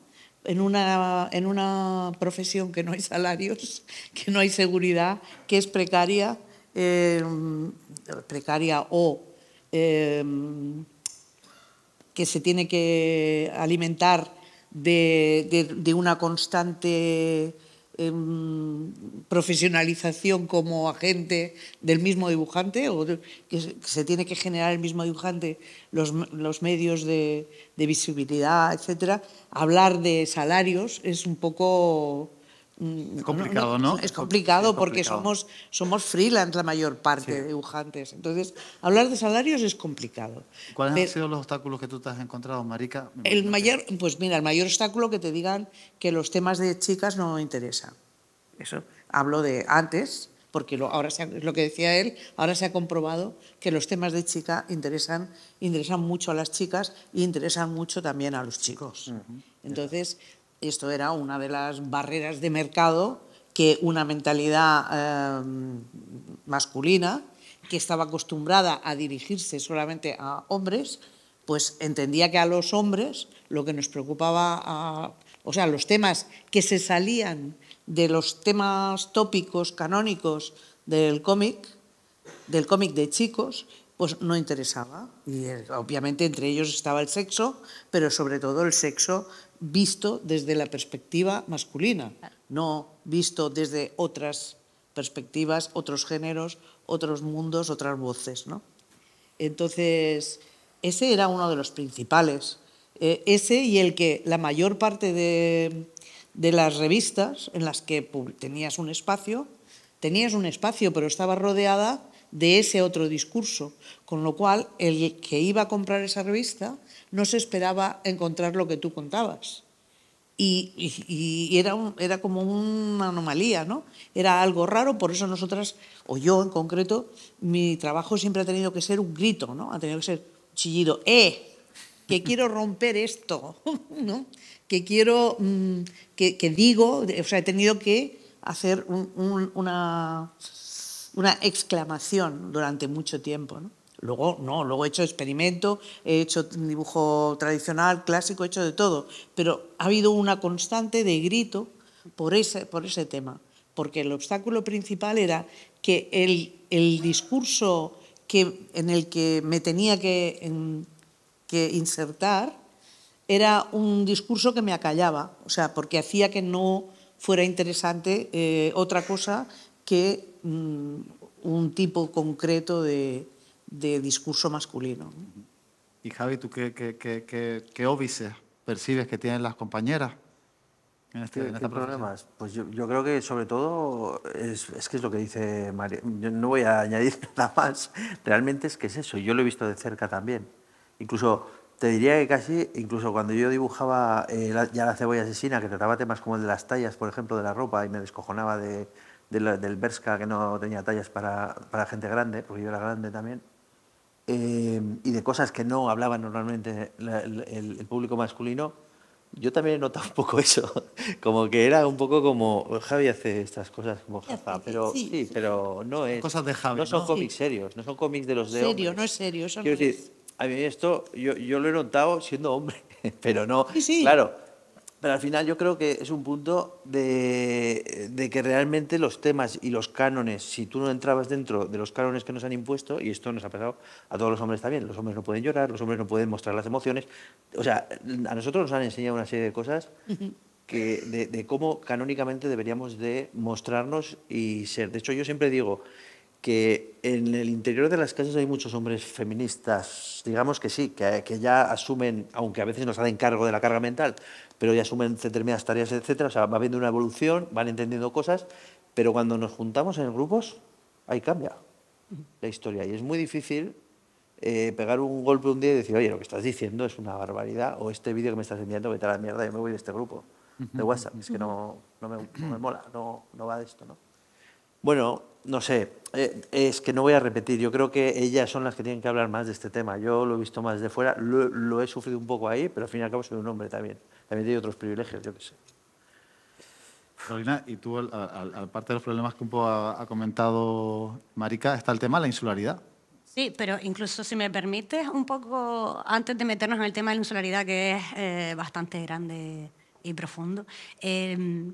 En una, en una profesión que no hay salarios, que no hay seguridad, que es precaria, eh, precaria o eh, que se tiene que alimentar de, una constante em, profesionalización como agente del mismo dibujante o que, se, tiene que generar el mismo dibujante los, medios de, de visibilidad, etcétera, hablar de salarios es un poco Mm, es complicado, ¿no? Es complicado, porque somos, somos freelance la mayor parte de dibujantes. Entonces, hablar de salarios es complicado. ¿Cuáles han sido los obstáculos que tú te has encontrado, Marica? El mayor, pues mira, el mayor obstáculo que te digan que los temas de chicas no me interesan. Eso hablo de antes, porque lo, ahora lo que decía él, ahora se ha comprobado que los temas de chica interesan, interesan mucho a las chicas y interesan mucho también a los chicos. Entonces, esto era una de las barreras de mercado que una mentalidad eh, masculina que estaba acostumbrada a dirigirse solamente a hombres, pues entendía que a los hombres lo que nos preocupaba, o sea, los temas que se salían de los temas tópicos canónicos del cómic, del cómic de chicos, pues no interesaba. Y eh, obviamente entre ellos estaba el sexo, pero sobre todo el sexo visto desde la perspectiva masculina, no visto desde otras perspectivas, otros géneros, otros mundos, otras voces. ¿no? Entonces, ese era uno de los principales. Eh, ese y el que la mayor parte de las revistas en las que tenías un espacio, tenías un espacio, pero estaba rodeada de ese otro discurso, con lo cual el que iba a comprar esa revista no se esperaba encontrar lo que tú contabas. Y, era, era como una anomalía, ¿no? Era algo raro, por eso nosotras, o yo en concreto, mi trabajo siempre ha tenido que ser un grito, ¿no? Ha tenido que ser chillido, ¡eh! que quiero romper esto, ¿no? que quiero, mm, que, digo, o sea, he tenido que hacer una, una exclamación durante mucho tiempo. ¿no? Luego, no, luego he hecho experimento, he hecho dibujo tradicional, clásico, he hecho de todo. Pero ha habido una constante de grito por ese, por ese tema. Porque el obstáculo principal era que el, el discurso que, en el que me tenía que, insertar era un discurso que me acallaba. O sea, porque hacía que no fuera interesante eh, otra cosa que mm, un tipo concreto de de discurso masculino. ¿Y Javi, tú qué, qué, qué, óbices percibes que tienen las compañeras? En este, problemas? Pues yo, creo que sobre todo es, es, que es lo que dice María. Yo no voy a añadir nada más. Realmente es que es eso. Yo lo he visto de cerca también. Incluso te diría que casi, incluso cuando yo dibujaba eh, la, ya la cebolla asesina, que trataba temas como el de las tallas, por ejemplo, de la ropa, y me descojonaba de, del Berska, que no tenía tallas para, para gente grande, porque yo era grande también, Em, y de cosas que no hablaba normalmente el, público masculino, yo también he notado un poco eso, como que era un poco como Javi hace estas cosas como jaja, pero sí, pero no es cosas de no son cómics serios, no son cómics de los de serio, no es serio, Quiero decir, a mí esto yo, yo lo he notado siendo hombre, pero no, claro pero al final yo creo que es un punto de, que realmente los temas y los cánones, si tú no entrabas dentro de los cánones que nos han impuesto, y esto nos ha pasado a todos los hombres también, los hombres no pueden llorar, los hombres no pueden mostrar las emociones, o sea, a nosotros nos han enseñado una serie de cosas que, de, de cómo canónicamente deberíamos de mostrarnos y ser. De hecho, yo siempre digo, que en el interior de las casas hay muchos hombres feministas, digamos que sí, que, ya asumen, aunque a veces nos se hacen cargo de la carga mental, pero ya asumen determinadas tareas, etcétera. O sea, va habiendo una evolución, van entendiendo cosas, pero cuando nos juntamos en grupos, ahí cambia la historia. Y es muy difícil eh, pegar un golpe un día y decir, oye, lo que estás diciendo es una barbaridad, o este vídeo que me estás enviando, vete a la mierda, yo me voy de este grupo de WhatsApp. Es que no, me, no mola, no, no va de esto, ¿no? Bueno, no sé, eh, es que no voy a repetir, yo creo que ellas son las que tienen que hablar más de este tema. Yo lo he visto más de fuera, lo, he sufrido un poco ahí, pero al fin y al cabo soy un hombre también. También tengo otros privilegios, yo qué sé. Carolina, y tú, aparte de los problemas que un poco ha, comentado Marica, está el tema de la insularidad. Sí, pero incluso si me permites, un poco antes de meternos en el tema de la insularidad, que es eh, bastante grande y profundo. Eh,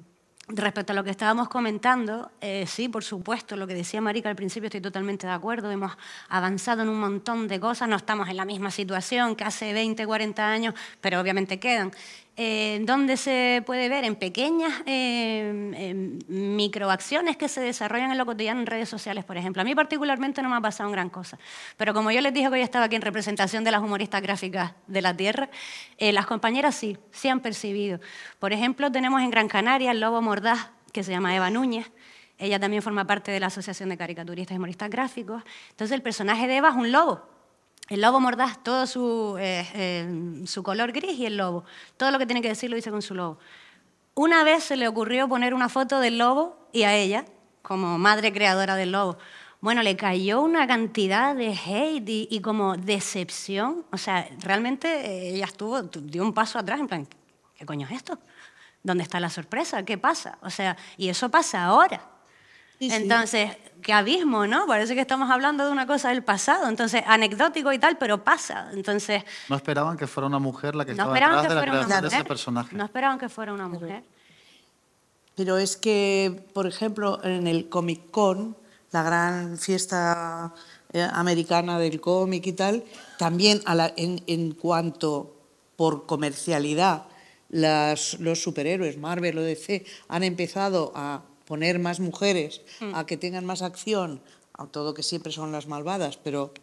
Respecto a lo que estábamos comentando, eh, sí, por supuesto, lo que decía Marika al principio, estoy totalmente de acuerdo. Hemos avanzado en un montón de cosas, no estamos en la misma situación que hace 20, 40 años, pero obviamente quedan. Eh, donde se puede ver en pequeñas eh, microacciones que se desarrollan en lo cotidiano en redes sociales, por ejemplo. A mí particularmente no me ha pasado gran cosa, pero como yo les dije que hoy estaba aquí en representación de las humoristas gráficas de la Tierra, eh, las compañeras sí, sí han percibido. Por ejemplo, tenemos en Gran Canaria el lobo mordaz, que se llama Eva Núñez, ella también forma parte de la Asociación de Caricaturistas y Humoristas Gráficos. Entonces el personaje de Eva es un lobo, el lobo mordaz, todo su, eh, eh, su color gris y el lobo. Todo lo que tiene que decir lo dice con su lobo. Una vez se le ocurrió poner una foto del lobo y a ella, como madre creadora del lobo. Bueno, le cayó una cantidad de hate y, como decepción. O sea, realmente eh, ella estuvo, dio un paso atrás, en plan, ¿qué coño es esto? ¿Dónde está la sorpresa? ¿Qué pasa? O sea, y eso pasa ahora. Entonces, qué abismo, ¿no? Parece que estamos hablando de una cosa del pasado, entonces anecdótico y tal, pero pasa. Entonces no esperaban que fuera una mujer la que estaba detrás de la creación de ese personaje. No esperaban que fuera una mujer. Pero es que, por ejemplo, en el Comic Con, la gran fiesta eh, americana del cómic y tal, también a en, cuanto por comercialidad las, los superhéroes, Marvel o DC, han empezado a poner más mujeres, mm. a que tengan más acción, a todo que siempre son las malvadas, pero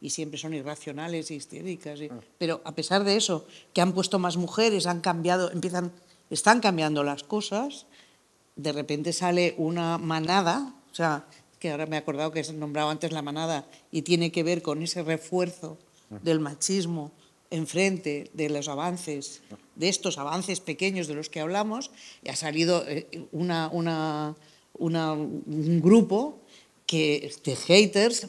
y siempre son irracionales y histéricas, mm. pero a pesar de eso, que han puesto más mujeres, han cambiado, empiezan, están cambiando las cosas, de repente sale una manada, o sea, que ahora me he acordado que se nombrado antes la manada y tiene que ver con ese refuerzo mm. del machismo enfrente de los avances, de estos avances pequeños de los que hablamos, ha salido eh, un grupo que, de haters,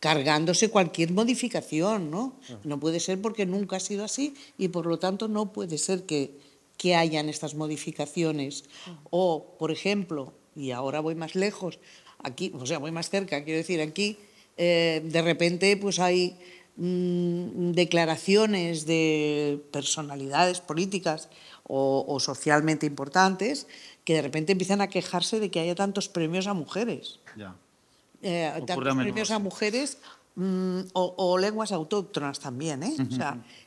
cargándose cualquier modificación, ¿no? No puede ser porque nunca ha sido así y por lo tanto no puede ser que, que hayan estas modificaciones. O, por ejemplo, y ahora voy más lejos, aquí, o sea, voy más cerca, quiero decir, aquí eh, de repente pues hay Mm, declaraciones de personalidades políticas o, socialmente importantes que de repente empiezan a quejarse de que haya tantos premios a mujeres. Eh, tantos premios a mujeres mm, o, lenguas autóctonas también, ¿eh?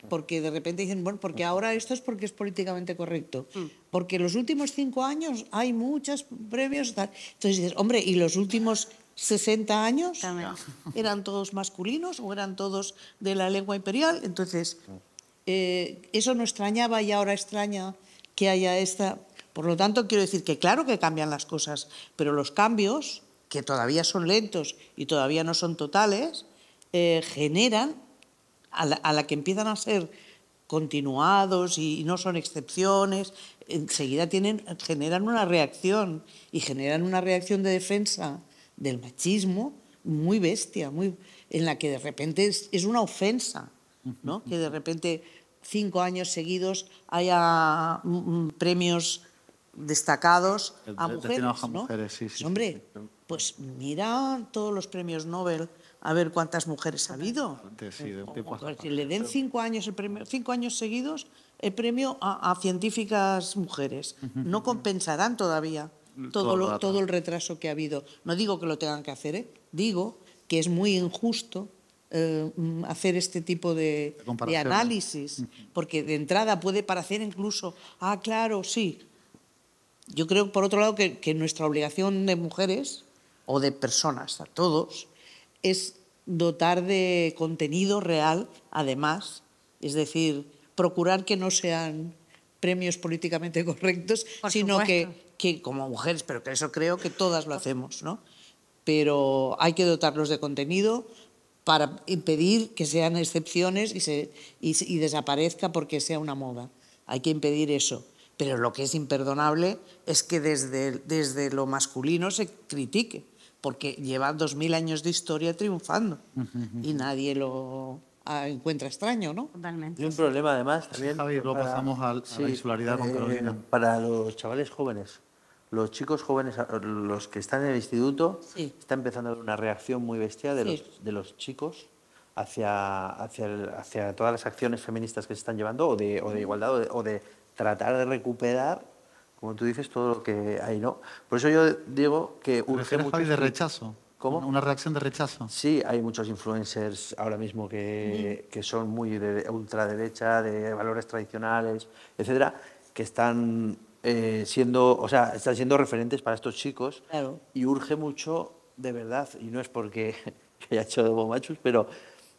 porque de repente dicen, bueno, porque ahora esto es porque es políticamente correcto. Porque mm. en Porque los últimos cinco años hay muchos premios. Entonces dices, hombre, y los últimos 60 años, eran todos masculinos o eran todos de la lengua imperial. Entonces, eh, eso no extrañaba y ahora extraña que haya esta... Por lo tanto, quiero decir que claro que cambian las cosas, pero los cambios, que todavía son lentos y todavía no son totales, eh, generan, a la, que empiezan a ser continuados y, no son excepciones, enseguida tienen, generan una reacción y generan una reacción de defensa del machismo muy bestia, muy, en la que de repente es, una ofensa, ¿no? que de repente cinco años seguidos haya mm, mm, premios destacados a mujeres. Hombre, pues mira todos los premios Nobel, a ver cuántas mujeres ha habido. Si le den cinco años, cinco años seguidos el premio a científicas mujeres. No compensarán todavía todo, el retraso que ha habido. No digo que lo tengan que hacer, ¿eh? digo que es muy injusto eh, mm, hacer este tipo de, análisis, porque de entrada puede parecer incluso, ah, claro, sí. Yo creo, por otro lado, que, nuestra obligación de mujeres, o de personas, a todos, es dotar de contenido real, además, es decir, procurar que no sean premios políticamente correctos, sino que que como mujeres, pero que eso creo que todas lo hacemos, ¿no? Pero hay que dotarlos de contenido para impedir que sean excepciones y, se, y, desaparezca porque sea una moda. Hay que impedir eso. Pero lo que es imperdonable es que desde, desde lo masculino se critique, porque lleva dos mil años de historia triunfando y nadie lo ah, encuentra extraño, ¿no? Totalmente. Y un problema además también. lo pasamos a, la insularidad con eh, Carolina. Para los chavales jóvenes, los chicos jóvenes, los que están en el instituto, está empezando a una reacción muy bestia de, los, de los chicos hacia, hacia, hacia, todas las acciones feministas que se están llevando o de, o de mm. igualdad o de, tratar de recuperar, como tú dices, todo lo que hay, ¿no? Por eso yo digo que urge mucho... de rechazo. ¿Cómo? Una reacción de rechazo. Sí, hay muchos influencers ahora mismo que, mm. que son muy de ultraderecha, de valores tradicionales, etcétera, que están eh, siendo, o sea, están siendo referentes para estos chicos y urge mucho, de verdad, y no es porque haya hecho de machos pero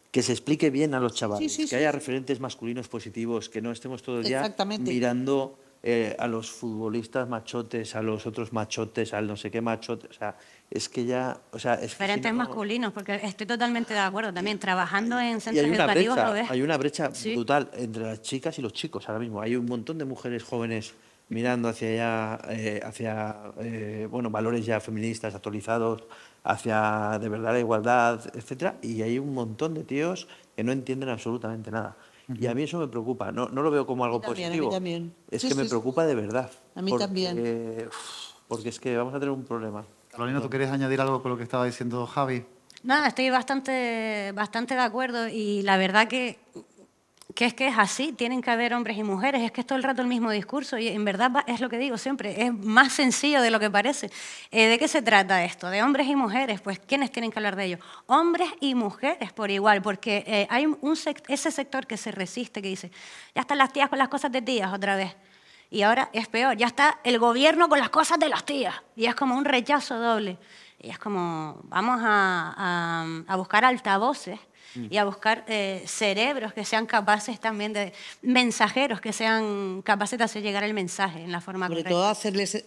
que se explique bien a los chavales, que haya referentes masculinos positivos, que no estemos todo el día mirando eh, a los futbolistas machotes, a los otros machotes, al no sé qué machote, o sea, es que ya, o sea, Referentes masculinos, porque estoy totalmente de acuerdo también, trabajando en centros hay una educativos brecha, Hay una brecha brutal entre las chicas y los chicos ahora mismo. Hay un montón de mujeres jóvenes mirando hacia allá, eh, hacia eh, bueno, valores ya feministas actualizados, hacia de verdad la igualdad, etc. y hay un montón de tíos que no entienden absolutamente nada. Y a mí eso me preocupa, no, no lo veo como algo positivo. A también. Es que me preocupa de verdad. A mí también. porque es que vamos a tener un problema. Carolina, ¿tú quieres añadir algo con lo que estaba diciendo Javi? Nada, estoy bastante, bastante de acuerdo y la verdad que que es que es así, tienen que haber hombres y mujeres, es que es todo el rato el mismo discurso y en verdad es lo que digo siempre, es más sencillo de lo que parece. Eh, ¿De qué se trata esto? De hombres y mujeres, pues ¿quiénes tienen que hablar de ello? Hombres y mujeres por igual, porque eh, hay ese sector que se resiste, que dice, ya están las tías con las cosas de tías otra vez. Y ahora es peor, ya está el gobierno con las cosas de las tías. Y es como un rechazo doble. Y es como, vamos a buscar altavoces y a buscar eh, cerebros que sean capaces también de mensajeros que sean capaces de hacer llegar el mensaje en la forma correcta. Sobre todo hacerles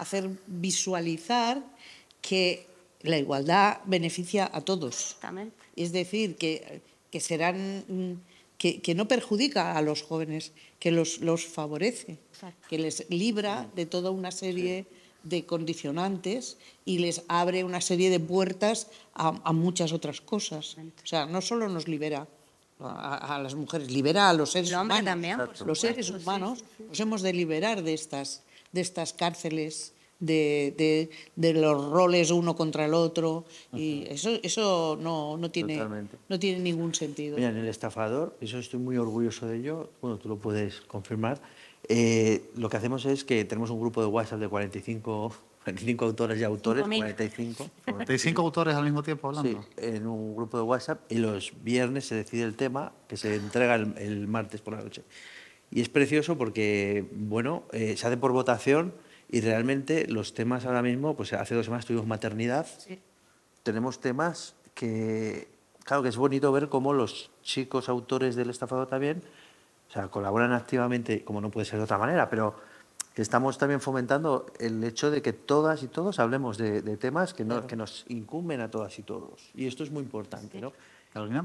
hacer, visualizar que la igualdad beneficia a todos. Es decir, que, que serán mm, que, no perjudica a los jóvenes, que los, favorece, que les libra de toda una serie de condicionantes y les abre una serie de puertas a, muchas otras cosas. O sea, no solo nos libera a, las mujeres, libera a los seres humanos. los seres humanos nos hemos de liberar de estas, de estas cárceles. De, de, de, los roles uno contra el otro y eso, eso no, no, tiene, no tiene ningún sentido. Mira, en el estafador, eso estoy muy orgulloso de ello, bueno, tú lo puedes confirmar, eh, lo que hacemos es que tenemos un grupo de WhatsApp de 45, 45 autores y autores, 45. autores al mismo tiempo hablando. Sí, en un grupo de WhatsApp y los viernes se decide el tema que se entrega el, martes por la noche. Y es precioso porque, bueno, eh, se hace por votación y realmente los temas ahora mismo, pues hace dos semanas tuvimos maternidad, tenemos temas que, claro que es bonito ver cómo los chicos autores del estafado también o sea, colaboran activamente, como no puede ser de otra manera, pero estamos también fomentando el hecho de que todas y todos hablemos de, temas que, que nos incumben a todas y todos. Y esto es muy importante, ¿no?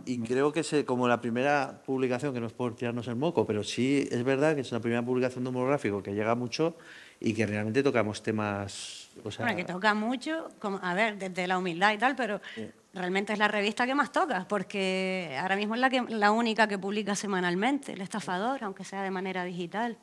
Y creo que es como la primera publicación, que no es por tirarnos el moco, pero sí es verdad que es una primera publicación de que llega mucho y que realmente tocamos temas bueno, que toca mucho, como, a ver, desde la humildad y tal, pero realmente es la revista que más toca, porque ahora mismo es la, que, la única que publica semanalmente, El Estafador, aunque sea de manera digital.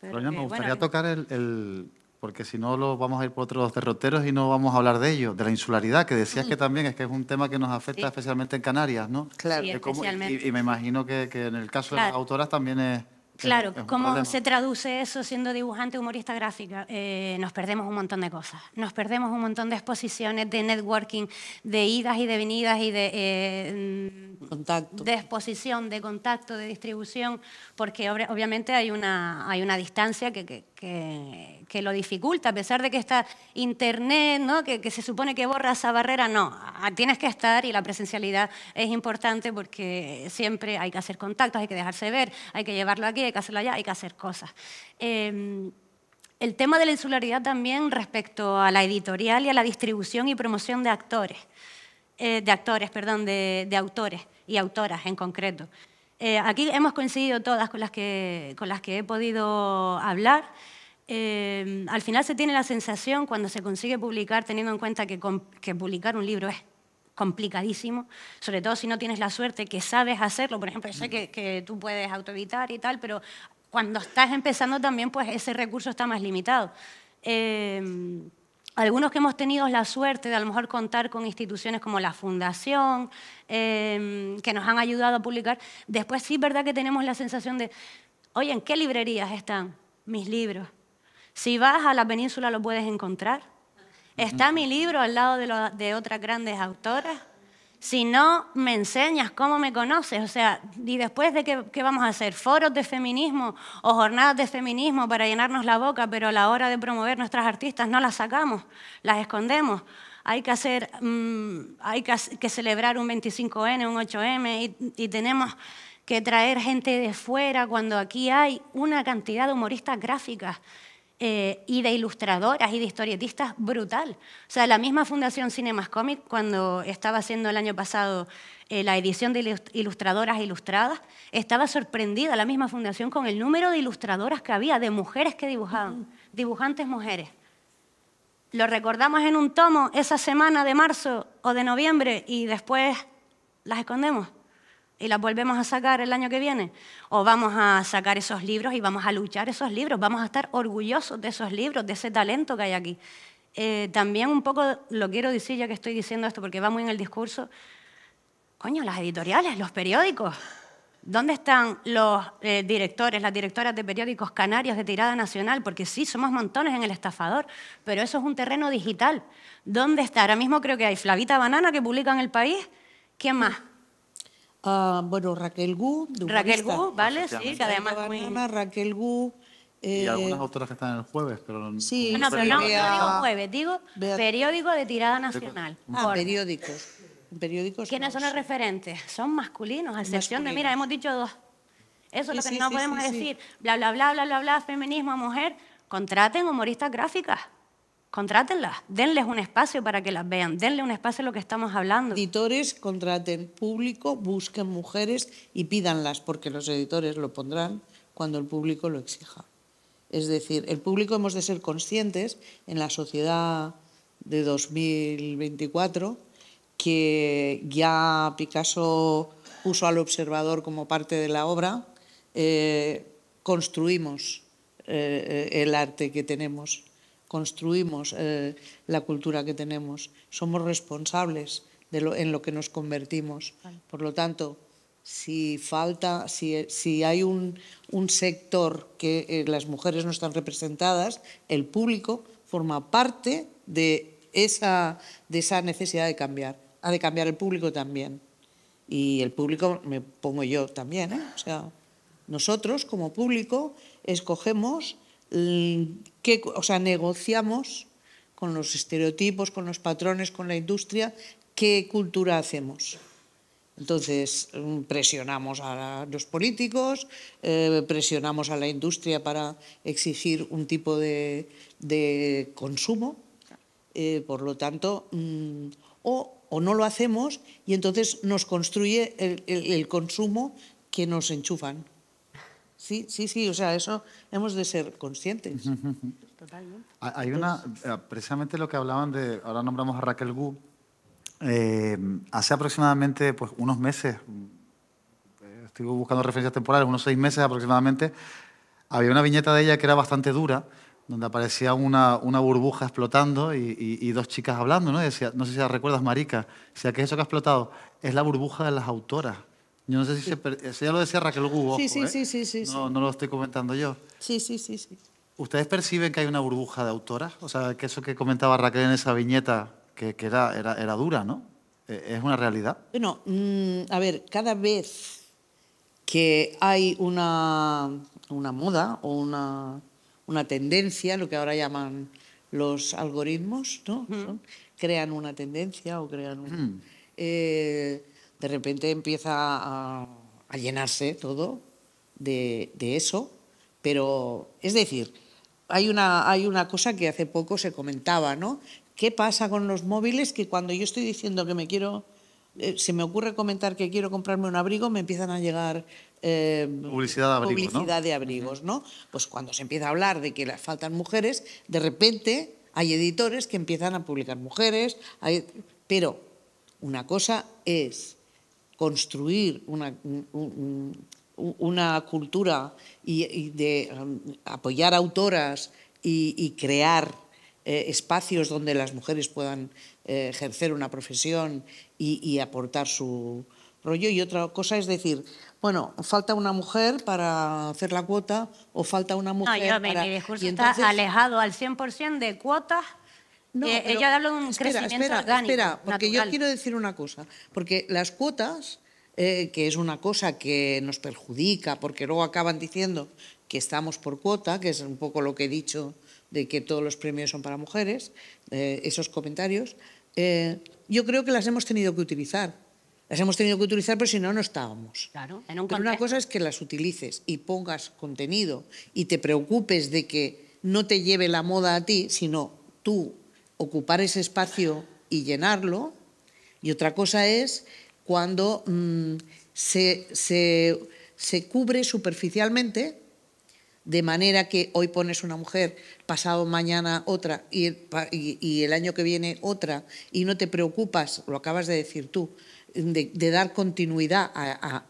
Pero me gustaría tocar el, porque si no lo vamos a ir por otros derroteros y no vamos a hablar de ello, de la insularidad, que decías que también es que es un tema que nos afecta especialmente en Canarias, ¿no? Claro, especialmente. y, me imagino que, en el caso de las autoras también es... Claro, ¿cómo se traduce eso siendo dibujante humorista gráfica? Eh, nos perdemos un montón de cosas. Nos perdemos un montón de exposiciones, de networking, de idas y de venidas y de. Eh, mm, de exposición, de contacto, de distribución, porque obviamente hay una, hay una distancia que, que, que, lo dificulta, a pesar de que está Internet, ¿no? que, se supone que borra esa barrera. No, ah, tienes que estar y la presencialidad es importante porque siempre hay que hacer contactos, hay que dejarse ver, hay que llevarlo aquí hay que hacerlo allá, hay que hacer cosas. Em, el tema de la insularidad también respecto a la editorial y a la distribución y promoción de actores, eh, de actores, perdón, de, autores y autoras en concreto. Eh, aquí hemos coincidido todas con las que, con las que he podido hablar. Em, al final se tiene la sensación cuando se consigue publicar, teniendo en cuenta que publicar un libro es complicadísimo, sobre todo si no tienes la suerte que sabes hacerlo. Por ejemplo, sé que, tú puedes autoeditar y tal, pero cuando estás empezando también, pues ese recurso está más limitado. Em, algunos que hemos tenido la suerte de a lo mejor contar con instituciones como la Fundación, em, que nos han ayudado a publicar, después sí, es ¿verdad que tenemos la sensación de, oye, ¿en qué librerías están mis libros? Si vas a la península lo puedes encontrar. Está mi libro al lado de, otras grandes autoras. Si no me enseñas cómo me conoces, o sea, y después de qué, vamos a hacer, foros de feminismo o jornadas de feminismo para llenarnos la boca, pero a la hora de promover nuestras artistas no las sacamos, las escondemos hay que hacer, mm, hay celebrar un 25N, un 8M y, tenemos que traer gente de fuera cuando aquí hay una cantidad de humoristas gráficas eh, y de ilustradoras y de historietistas brutal. O sea, la misma Fundación Cinemas Cómics, cuando estaba haciendo el año pasado eh, la edición de ilustradoras ilustradas, estaba sorprendida la misma Fundación con el número de ilustradoras que había, de mujeres que dibujaban, dibujantes mujeres. Lo recordamos en un tomo esa semana de marzo o de noviembre y después las escondemos y la volvemos a sacar el año que viene. O vamos a sacar esos libros y vamos a luchar esos libros, vamos a estar orgullosos de esos libros, de ese talento que hay aquí. Eh, también un poco lo quiero decir ya que estoy diciendo esto porque va muy en el discurso. Coño, las editoriales, los periódicos. ¿Dónde están los eh, directores, las directoras de periódicos canarios de tirada nacional? Porque sí, somos montones en el estafador, pero eso es un terreno digital. ¿Dónde está? Ahora mismo creo que hay Flavita Banana que publica en el país. ¿Quién más? Uh, bueno, Raquel Gu, Raquel Gu, ¿vale? Sí, que además muy... Raquel Gu... Y eh, algunas otras que están el jueves, pero... Sí, no, pero no, no digo jueves, digo periódico de tirada nacional. Ah, periódicos. periódicos. ¿Quiénes son los referentes? Son masculinos, a excepción de, mira, hemos dicho dos. Eso es lo que no podemos decir. Bla, bla, bla, bla, bla, bla, feminismo, mujer. Contraten humoristas gráficas contrátenlas, denles un espacio para que las vean, denle un espacio a lo que estamos hablando. Editores contraten público, busquen mujeres y pídanlas, porque los editores lo pondrán cuando el público lo exija. Es decir, el público hemos de ser conscientes en la sociedad de 2024 que ya Picasso puso al observador como parte de la obra, eh, construimos eh, eh, el arte que tenemos construimos eh, la cultura que tenemos. Somos responsables de lo, en lo que nos convertimos. Por lo tanto, si falta, si, hay un, un, sector que eh, las mujeres no están representadas, el público forma parte de esa, de esa necesidad de cambiar. Ha de cambiar el público también. Y el público me pongo yo también. ¿eh? O sea, nosotros como público escogemos qué, o sea, negociamos con los estereotipos, con los patrones, con la industria, qué cultura hacemos. Entonces, mm, presionamos a los políticos, eh, presionamos a la industria para exigir un tipo de, consumo, eh, por lo tanto, mm, o, no lo hacemos y entonces nos construye el consumo que nos enchufan. Sí, sí, sí, o sea, eso hemos de ser conscientes. Hay una, eh, precisamente lo que hablaban de, ahora nombramos a Raquel Gu, eh, hace aproximadamente pues, unos meses, eh, estoy buscando referencias temporales, unos seis meses aproximadamente, había una viñeta de ella que era bastante dura, donde aparecía una, una burbuja explotando y, dos chicas hablando, ¿no? decía, no sé si la recuerdas, Marica, Si ¿qué es eso que ha explotado? Es la burbuja de las autoras. Yo no sé si se Eso eh, ya lo decía Raquel Hugo, Sí, sí, ¿eh? sí, sí, sí, no, No lo estoy comentando yo. Sí, sí, sí, sí. ¿Ustedes perciben que hay una burbuja de autoras? O sea, que eso que comentaba Raquel en esa viñeta, que, que era, era, dura, ¿no? Eh, ¿Es una realidad? Bueno, mm, a ver, cada vez que hay una, una moda o una, una, tendencia, lo que ahora llaman los algoritmos, ¿no? crean una tendencia o crean un... Mm de repente empieza a, llenarse todo de, eso. Pero, es decir, hay una, hay una cosa que hace poco se comentaba, ¿no? ¿Qué pasa con los móviles que cuando yo estoy diciendo que me quiero eh, se me ocurre comentar que quiero comprarme un abrigo, me empiezan a llegar eh, publicidad, de, abrigos, publicidad ¿no? de abrigos, ¿no? Pues cuando se empieza a hablar de que faltan mujeres, de repente hay editores que empiezan a publicar mujeres, pero una cosa es construir una, una cultura y, de um, apoyar autoras y, crear eh, espacios donde las mujeres puedan eh, ejercer una profesión y, aportar su rollo. Y otra cosa es decir, bueno, falta una mujer para hacer la cuota o falta una mujer no, para... está alejado al 100% de cuotas no, eh, de un espera, crecimiento espera, Espera, porque yo quiero decir una cosa. Porque las cuotas, eh, que es una cosa que nos perjudica, porque luego acaban diciendo que estamos por cuota, que es un poco lo que he dicho de que todos los premios son para mujeres, eh, esos comentarios, yo creo que las hemos tenido que utilizar. Las hemos tenido que utilizar, pero si no, no estábamos. Claro, pero una cosa es que las utilices y pongas contenido y te preocupes de que no te lleve la moda a ti, sino tú ocupar ese espacio y llenarlo, y otra cosa es cuando mm, se, cubre superficialmente de manera que hoy pones una mujer, pasado mañana otra y el, año que viene otra, y no te preocupas, lo acabas de decir tú, de, dar continuidad a,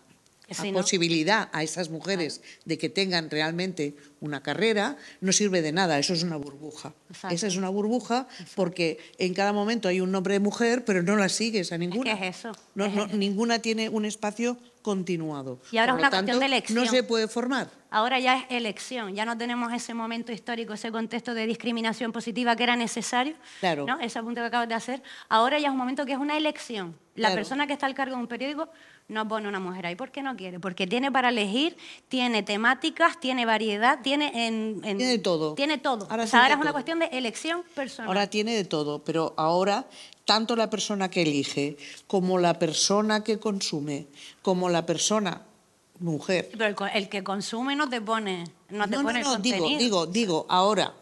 la posibilidad a esas mujeres de que tengan realmente una carrera, no sirve de nada, eso es una burbuja. Esa es una burbuja porque en cada momento hay un nombre de mujer, pero no la sigues a ninguna. es eso? ninguna tiene un espacio continuado. Y ahora es una cuestión de elección. No se puede formar. Ahora ya es elección, ya no tenemos ese momento histórico, ese contexto de discriminación positiva que era necesario. Claro. ¿no? Ese punto que acabas de hacer. Ahora ya es un momento que es una elección. La persona que está al cargo de un periódico no pone una mujer ahí. ¿Por qué no quiere? Porque tiene para elegir, tiene temáticas, tiene variedad, tiene... En, en tiene todo. Tiene todo. Ahora, es una cuestión de elección personal. Ahora tiene de todo, pero ahora tanto la persona que elige como la persona que consume, como la persona mujer. Pero el, que consume no te pone, no te no, pone digo, digo, digo, ahora,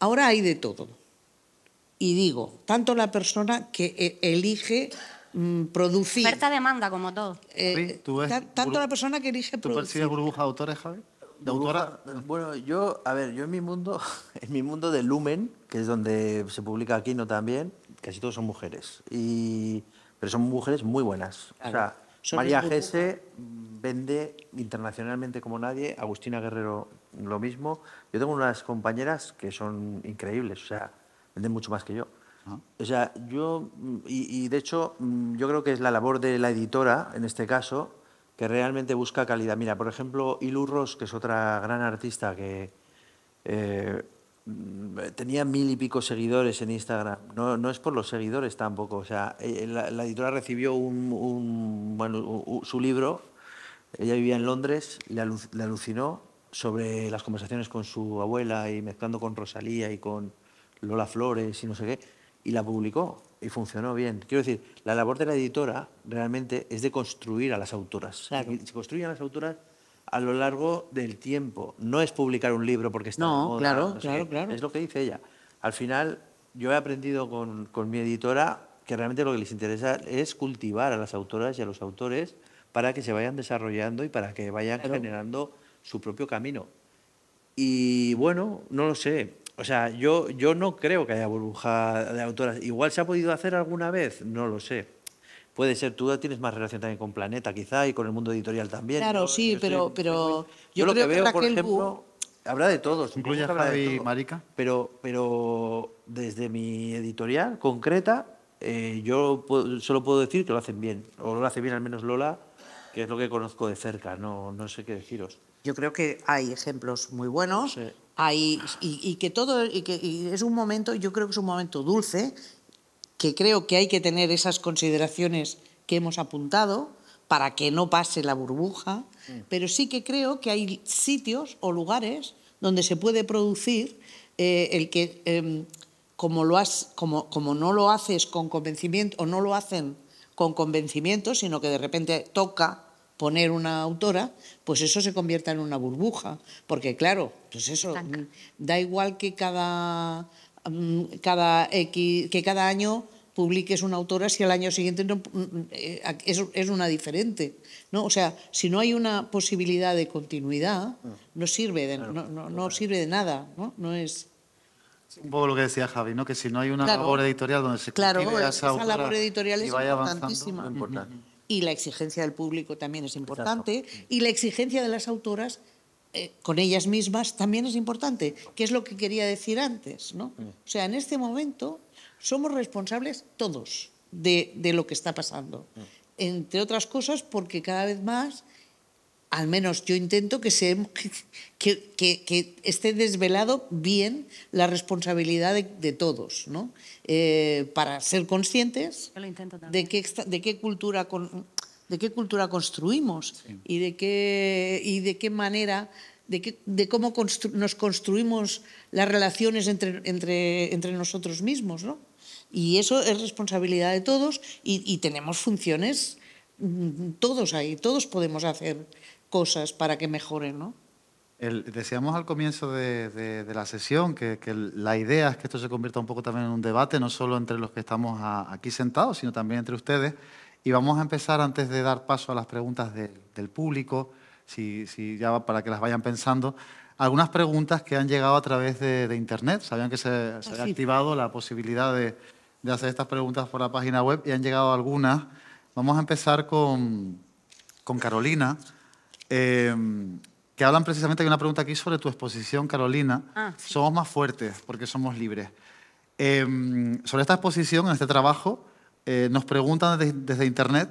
ahora hay de todo. Y digo, tanto la persona que eh, elige mm, producir. Oferta demanda, como todo. Eh, tanto la persona que elige ¿tú producir. ¿Tú burbuja autores, Javi? ¿De autora? Bueno, yo, a ver, yo en mi mundo, en mi mundo de Lumen, que es donde se publica Aquino también, casi todos son mujeres, pero son mujeres muy buenas. María Gese vende internacionalmente como nadie, Agustina Guerrero lo mismo. Yo tengo unas compañeras que son increíbles, o sea, venden mucho más que yo. Ah. O sea, yo, y, de hecho, mm, yo creo que es la labor de la editora, en este caso, que realmente busca calidad. Mira, por ejemplo, Ross, que es otra gran artista que eh, Mm, tenía mil y pico seguidores en Instagram. No, no es por los seguidores tampoco. O sea, eh, eh, la, editora recibió un, bueno, su libro. Ella vivía en Londres, le, alucinó sobre las conversaciones con su abuela y mezclando con Rosalía y con Lola Flores y no sé qué, y la publicó y funcionó bien. Quiero decir, la labor de la editora realmente es de construir a las autoras. Si construyen a las autoras, a lo largo del tiempo. No es publicar un libro porque está... No, claro, claro, claro. Es lo que dice ella. Al final, yo he aprendido con, mi editora que realmente lo que les interesa es cultivar a las autoras y a los autores para que se vayan desarrollando y para que vayan generando su propio camino. Y bueno, no lo sé. O sea, yo, yo no creo que haya burbuja de autoras. Igual se ha podido hacer alguna vez, no lo sé puede ser, tú tienes más relación también con Planeta quizá y con el mundo editorial también. Claro, sí, pero, pero yo, lo que, veo, por ejemplo, habrá de todos. Incluye a Marica. Pero, pero desde mi editorial concreta, eh, yo solo puedo decir que lo hacen bien, o lo hace bien al menos Lola, que es lo que conozco de cerca, no, no sé qué deciros. Yo creo que hay ejemplos muy buenos, hay, y, que todo, y que es un momento, yo creo que es un momento dulce que creo que hay que tener esas consideraciones que hemos apuntado para que no pase la burbuja, mm. pero sí que creo que hay sitios o lugares donde se puede producir eh, el que, em, como, como no lo haces con convencimiento o no lo hacen con convencimiento, sino que de repente toca poner una autora, pues eso se convierta en una burbuja, porque claro, pues eso, da igual que cada Mm, cada que cada año publiques una autora si al año siguiente mm, mm, eh, es, una diferente. ¿no? O sea, si no hay una posibilidad de continuidad, ah. no sirve de, no, sirve de nada. ¿no? es... Un poco lo que decía Javi, ¿no? que si no hay una labor editorial donde se claro, esa, autora editorial y vaya importantísima. Y la exigencia del público también es importante. Y la exigencia de las autoras eh, con ellas mismas también es importante, que es lo que quería decir antes. ¿no? Mm. O sea, en este momento somos responsables todos de, lo que está pasando. Mm. Entre otras cosas porque cada vez más al menos yo intento que, se, que, que, esté desvelado bien la responsabilidad de, todos, ¿no? Eh, para ser conscientes de qué, de qué cultura de qué cultura construimos y, de qué, y de qué manera, de, cómo nos construimos las relaciones entre, entre, nosotros mismos. ¿no? Y eso es responsabilidad de todos y, tenemos funciones mm, todos ahí, todos podemos hacer cosas para que mejoren, ¿no? El, decíamos al comienzo de, la sesión que, la idea es que esto se convierta un poco también en un debate, no solo entre los que estamos aquí sentados, sino también entre ustedes. Y vamos a empezar antes de dar paso a las preguntas del público, si, para que las vayan pensando, algunas preguntas que han llegado a través de, Internet. Sabían que se, se había ah, activado la posibilidad de, hacer estas preguntas por la página web y han llegado algunas. Vamos a empezar con, Carolina, eh, que hablan precisamente, de una pregunta aquí sobre tu exposición, Carolina. Ah, somos más fuertes porque somos libres. Eh, sobre esta exposición, en este trabajo, eh, nos preguntan desde Internet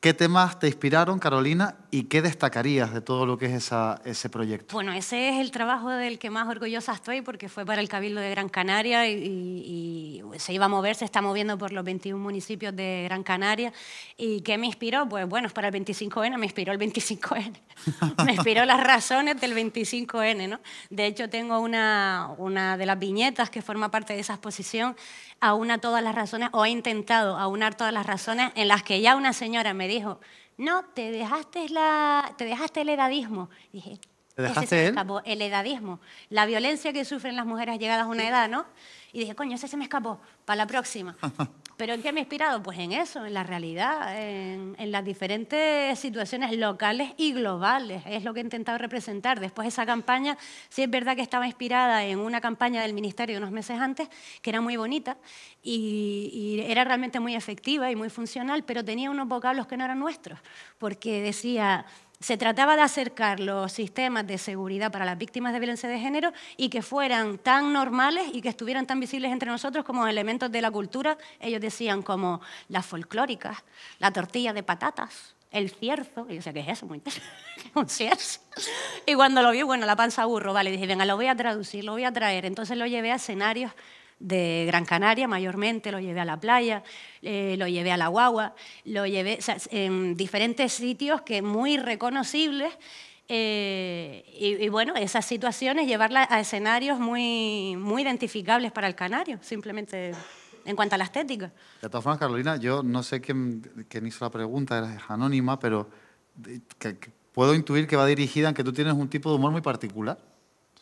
qué temas te inspiraron, Carolina, y qué destacarías de todo lo que es esa, ese proyecto? Bueno, ese es el trabajo del que más orgullosa estoy porque fue para el Cabildo de Gran Canaria y, se iba a mover, se está moviendo por los 21 municipios de Gran Canaria. ¿Y qué me inspiró? Pues bueno, es para el 25N, me inspiró el 25N. me inspiró las razones del 25N, ¿no? De hecho, tengo una, una de las viñetas que forma parte de esa exposición, aúna todas las razones, o ha intentado aunar todas las razones en las que ya una señora me dijo no, te dejaste, te dejaste el edadismo. Dije, ¿Te dejaste el edadismo. La violencia que sufren las mujeres llegadas a una edad, ¿no? Y dije, coño, ese se me escapó, para la próxima. ¿Pero en qué me he inspirado? Pues en eso, en la realidad, en, las diferentes situaciones locales y globales. Es lo que he intentado representar. Después esa campaña, sí es verdad que estaba inspirada en una campaña del Ministerio unos meses antes, que era muy bonita y, y era realmente muy efectiva y muy funcional, pero tenía unos vocablos que no eran nuestros, porque decía se trataba de acercar los sistemas de seguridad para las víctimas de violencia de género y que fueran tan normales y que estuvieran tan visibles entre nosotros como elementos de la cultura, ellos decían como las folclóricas, la tortilla de patatas, el cierzo, y yo decía, ¿qué es eso? Muy un cierzo. Y cuando lo vi, bueno, la panza burro, vale, dije, venga, lo voy a traducir, lo voy a traer. Entonces lo llevé a escenarios de Gran Canaria mayormente, lo llevé a la playa, eh, lo llevé a la guagua, lo llevé en diferentes sitios que muy reconocibles eh, y, bueno, esas situaciones llevarla a escenarios muy, muy identificables para el canario, simplemente en cuanto a la estética. De todas formas, Carolina, yo no sé quién, hizo la pregunta, es anónima, pero eh, puedo intuir que va dirigida en que tú tienes un tipo de humor muy particular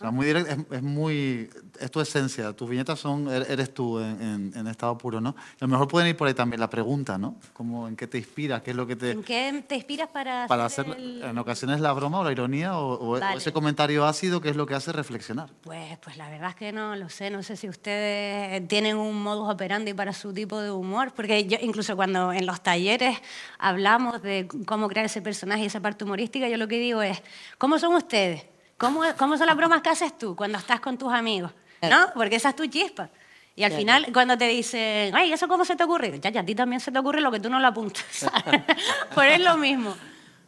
muy directo es, muy, es tu esencia, tus viñetas son, er, eres tú en, este estado puro, ¿no? A lo mejor pueden ir por ahí también la pregunta, ¿no? Como, ¿En qué te inspiras? ¿Qué es lo que te... ¿En qué te inspiras para, para hacer, en ocasiones la broma o la ironía o, ese comentario ácido que es lo que hace reflexionar? Pues, pues la verdad es que no lo sé, no sé si ustedes tienen un modus operandi para su tipo de humor, porque yo incluso cuando en los talleres hablamos de cómo crear ese personaje y esa parte humorística, yo lo que digo es, ¿cómo son ustedes? ¿Cómo, ¿Cómo son las bromas que haces tú cuando estás con tus amigos? ¿No? Porque esa es tu chispa. Y al final, cuando te dicen, ay, ¿eso cómo se te ocurre? Ya, ya, a ti también se te ocurre lo que tú no lo apuntas. pero pues es lo mismo.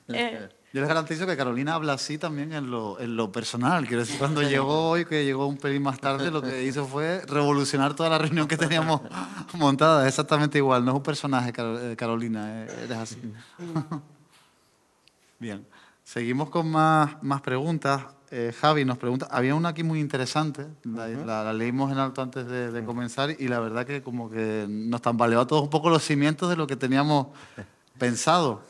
Yo eh, les garantizo que Carolina habla así también en lo, en lo personal. Quiero decir, cuando llegó hoy, que llegó un pelín más tarde, lo que hizo fue revolucionar toda la reunión que teníamos montada. Exactamente igual, no es un personaje, eh, Carolina, eh, eres así. Bien, seguimos con más, más preguntas. Eh, Javi nos pregunta, había una aquí muy interesante, la, leímos en alto antes de, comenzar y la verdad que como que nos tambaleó a todos un poco los cimientos de lo que teníamos pensado.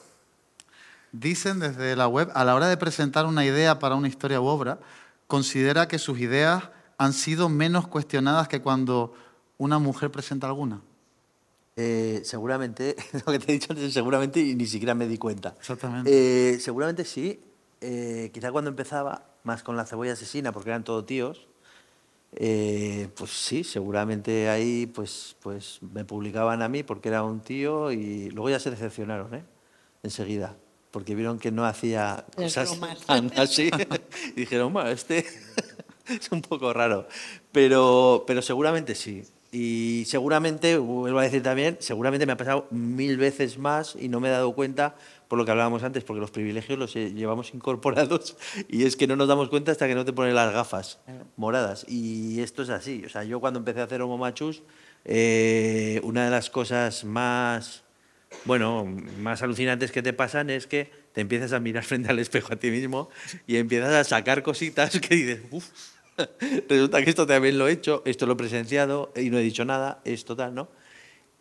Dicen desde la web, a la hora de presentar una idea para una historia u obra, considera que sus ideas han sido menos cuestionadas que cuando una mujer presenta alguna. Eh, seguramente, lo que te he dicho antes, seguramente y ni siquiera me di cuenta. Exactamente. Eh, seguramente sí. quizá cuando empezaba más con la cebolla asesina, porque eran todos tíos, eh, pues sí, seguramente ahí pues, pues me publicaban a mí porque era un tío y luego ya se decepcionaron ¿eh? enseguida, porque vieron que no hacía cosas tan así. y dijeron, bueno, este es un poco raro, pero, pero seguramente sí. Y seguramente, vuelvo a decir también, seguramente me ha pasado mil veces más y no me he dado cuenta por lo que hablábamos antes, porque los privilegios los eh, llevamos incorporados y es que no nos damos cuenta hasta que no te ponen las gafas moradas. Y esto es así. O sea, yo cuando empecé a hacer homomachus, eh, una de las cosas más, bueno, más alucinantes que te pasan es que te empiezas a mirar frente al espejo a ti mismo y empiezas a sacar cositas que dices, uff Resulta que esto también lo he hecho, esto lo he presenciado y no he dicho nada, es total, ¿no?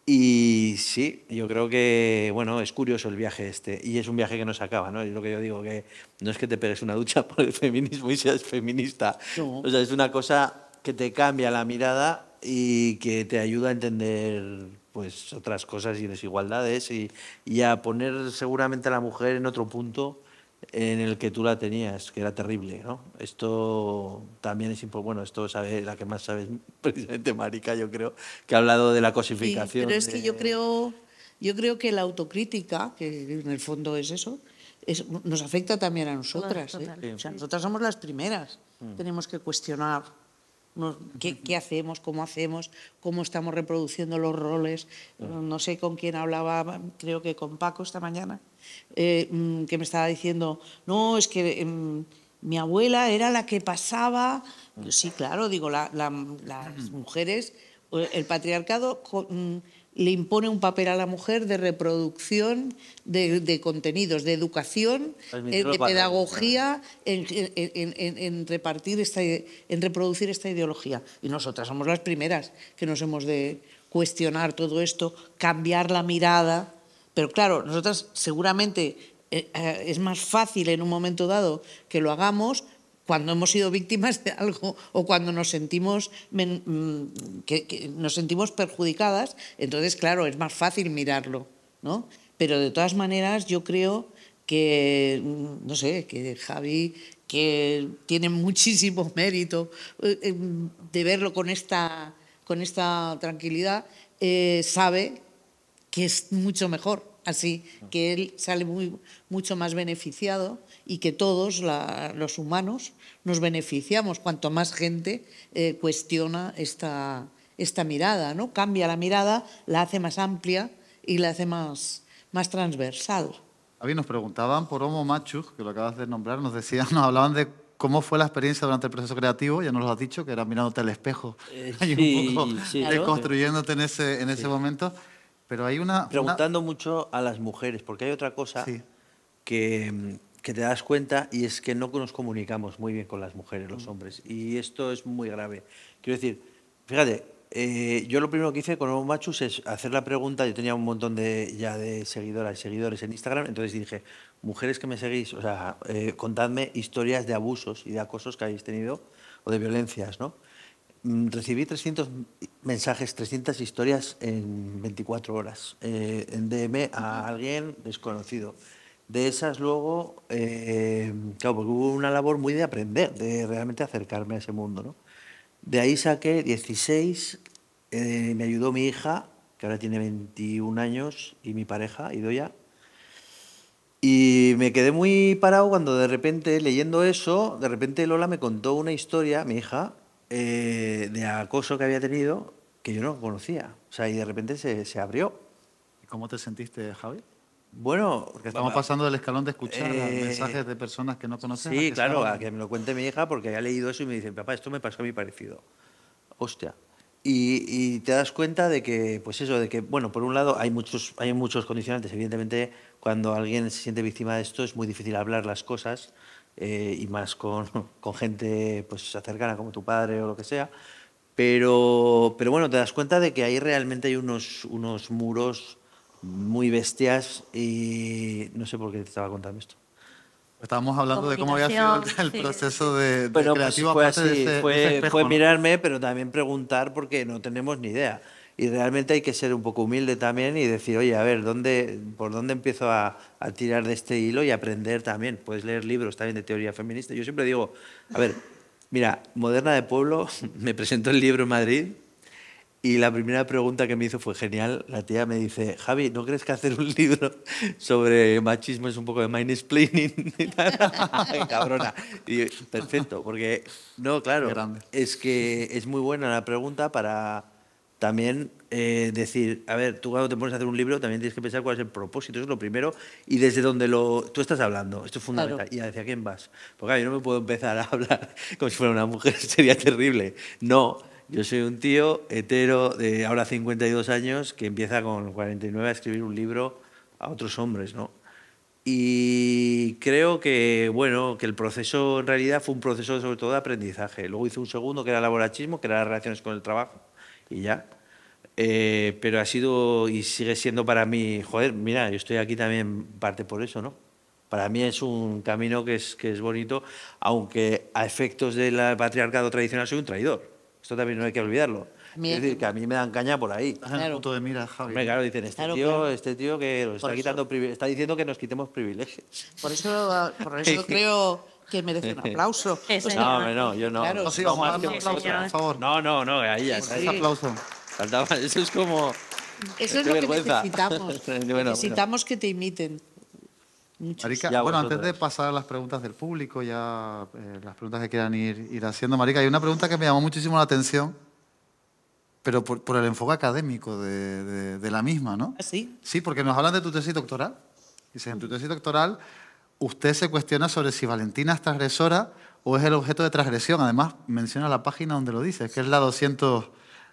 Y sí, yo creo que, bueno, es curioso el viaje este. Y es un viaje que no se acaba, ¿no? Es lo que yo digo, que no es que te pegues una ducha por el feminismo y seas feminista. O sea, es una cosa que te cambia la mirada y que te ayuda a entender pues otras cosas y desigualdades y, y a poner seguramente a la mujer en otro punto en el que tú la tenías, que era terrible, ¿no? Esto también es importante. Bueno, esto sabe la que más sabes, precisamente Marica, yo creo, que ha hablado de la cosificación. pero es que yo creo, yo creo que la autocrítica, que en el fondo es eso, nos afecta también a nosotras. ¿eh? O sea, nosotras somos las primeras. Mm. Tenemos que cuestionar qué, hacemos, cómo hacemos, cómo estamos reproduciendo los roles. No sé con quién hablaba, creo que con Paco esta mañana, eh, mm, que me estaba diciendo, no, es que... Em, mi abuela era la que pasaba, mm. sí, claro, digo, las mujeres, eh, el patriarcado mm, le impone un papel a la mujer de reproducción de, contenidos, de educación, eh, de pedagogía, en, repartir esta, en reproducir esta ideología. Y nosotras somos las primeras que nos hemos de cuestionar todo esto, cambiar la mirada. Pero claro, nosotras seguramente eh, eh, es más fácil en un momento dado que lo hagamos cuando hemos sido víctimas de algo o cuando nos sentimos, mm, que, nos sentimos perjudicadas, entonces, claro, es más fácil mirarlo, ¿no? Pero de todas maneras, yo creo que, mm, no sé, que Javi, que tiene muchísimo mérito eh, eh, de verlo con esta, con esta tranquilidad, eh, sabe que es mucho mejor Así que él sale muy, mucho más beneficiado y que todos los humanos nos beneficiamos. Cuanto más gente eh, cuestiona esta, esta mirada, ¿no? cambia la mirada, la hace más amplia y la hace más, más transversal. mí nos preguntaban por Homo Machu, que lo acabas de nombrar, nos decían, nos hablaban de ¿Cómo fue la experiencia durante el proceso creativo? Ya nos lo has dicho, que era mirándote al espejo eh, y un poco eh, en ese, en ese momento. Pero hay una... Preguntando mucho a las mujeres, porque hay otra cosa mm, que, te das cuenta y es que no nos comunicamos muy bien con las mujeres, los mm. hombres. Y esto es muy grave. Quiero decir, fíjate, eh, yo lo primero que hice con los machos es hacer la pregunta. Yo tenía un montón de, ya de seguidoras y seguidores en Instagram, entonces dije, mujeres que me seguís, o sea, eh, contadme historias de abusos y de acosos que habéis tenido o de violencias, ¿no? Mm, recibí 300 mensajes, 300 historias en 24 horas eh, en DM a alguien desconocido. De esas luego, eh, claro, porque hubo una labor muy de aprender, de realmente acercarme a ese mundo. ¿no? De ahí saqué 16, eh, me ayudó mi hija, que ahora tiene 21 años, y mi pareja, Idoya. Y me quedé muy parado cuando de repente, leyendo eso, de repente Lola me contó una historia, mi hija, eh, de acoso que había tenido que yo no conocía. O sea, y de repente se, abrió. cómo te sentiste, Javi? Bueno, estamos pasando del escalón de escuchar eh, mensajes de personas que no conocen. Sí, claro, a que me lo cuente mi hija porque ha leído eso y me dice papá, esto me pasó a mí parecido. Hostia. Y, te das cuenta de que, pues eso, de que, bueno, por un lado hay muchos, hay muchos condicionantes. Evidentemente, cuando alguien se siente víctima de esto es muy difícil hablar las cosas eh, y más con, con, gente pues, cercana como tu padre o lo que sea. Pero, pero bueno, te das cuenta de que ahí realmente hay unos, unos muros muy bestias y no sé por qué te estaba contando esto. Estábamos hablando de cómo había sido el proceso de, de pues creativo. fue, fue, mirarme, pero también preguntar porque no tenemos ni idea y realmente hay que ser un poco humilde también y decir, oye, a ver, ¿dónde, ¿por dónde empiezo a, tirar de este hilo y aprender también? Puedes leer libros también de teoría feminista. Yo siempre digo, a ver, mira, Moderna de Pueblo me presentó el libro en Madrid y la primera pregunta que me hizo fue genial. La tía me dice, Javi, ¿no crees que hacer un libro sobre machismo es un poco de mind explaining? Cabrona. Y perfecto, porque no, claro, es que es muy buena la pregunta para también eh, decir, a ver, tú cuando te pones a hacer un libro también tienes que pensar cuál es el propósito, eso es lo primero, y desde dónde lo, tú estás hablando, esto es fundamental, y hacia quién vas. Porque yo no me puedo empezar a hablar como si fuera una mujer, sería terrible. No, yo soy un tío hetero de ahora 52 años que empieza con 49 a escribir un libro a otros hombres, ¿no? Y creo que, bueno, que el proceso en realidad fue un proceso sobre todo de aprendizaje. Luego hice un segundo que era laborachismo, que era las relaciones con el trabajo y ya. Eh, pero ha sido y sigue siendo para mí, joder, mira, yo estoy aquí también parte por eso, ¿no? Para mí es un camino que es, que es bonito, aunque a efectos del patriarcado tradicional soy un traidor. Esto también no hay que olvidarlo. Es decir, que a mí me dan caña por ahí. Claro. punto de mira, Javi. claro, dicen, este, tío, este tío que nos está, está diciendo que nos quitemos privilegios. Por eso, por eso creo que merece un aplauso. o sea, no, no, yo no. no, vamos, No, no, no, ahí ya. aplauso. Eso es como... Eso es lo que necesitamos. necesitamos que te imiten. Marica, bueno, antes de pasar a las preguntas del público, ya eh, las preguntas que quieran ir, ir haciendo, Marica, hay una pregunta que me llamó muchísimo la atención, pero por, el enfoque académico de, la misma, ¿no? ¿Ah, ¿Sí? Sí, porque nos hablan de tu tesis doctoral. Dice, en tu tesis doctoral usted se cuestiona sobre si Valentina es transgresora o es el objeto de transgresión. Además, menciona la página donde lo dice, que es la, 200,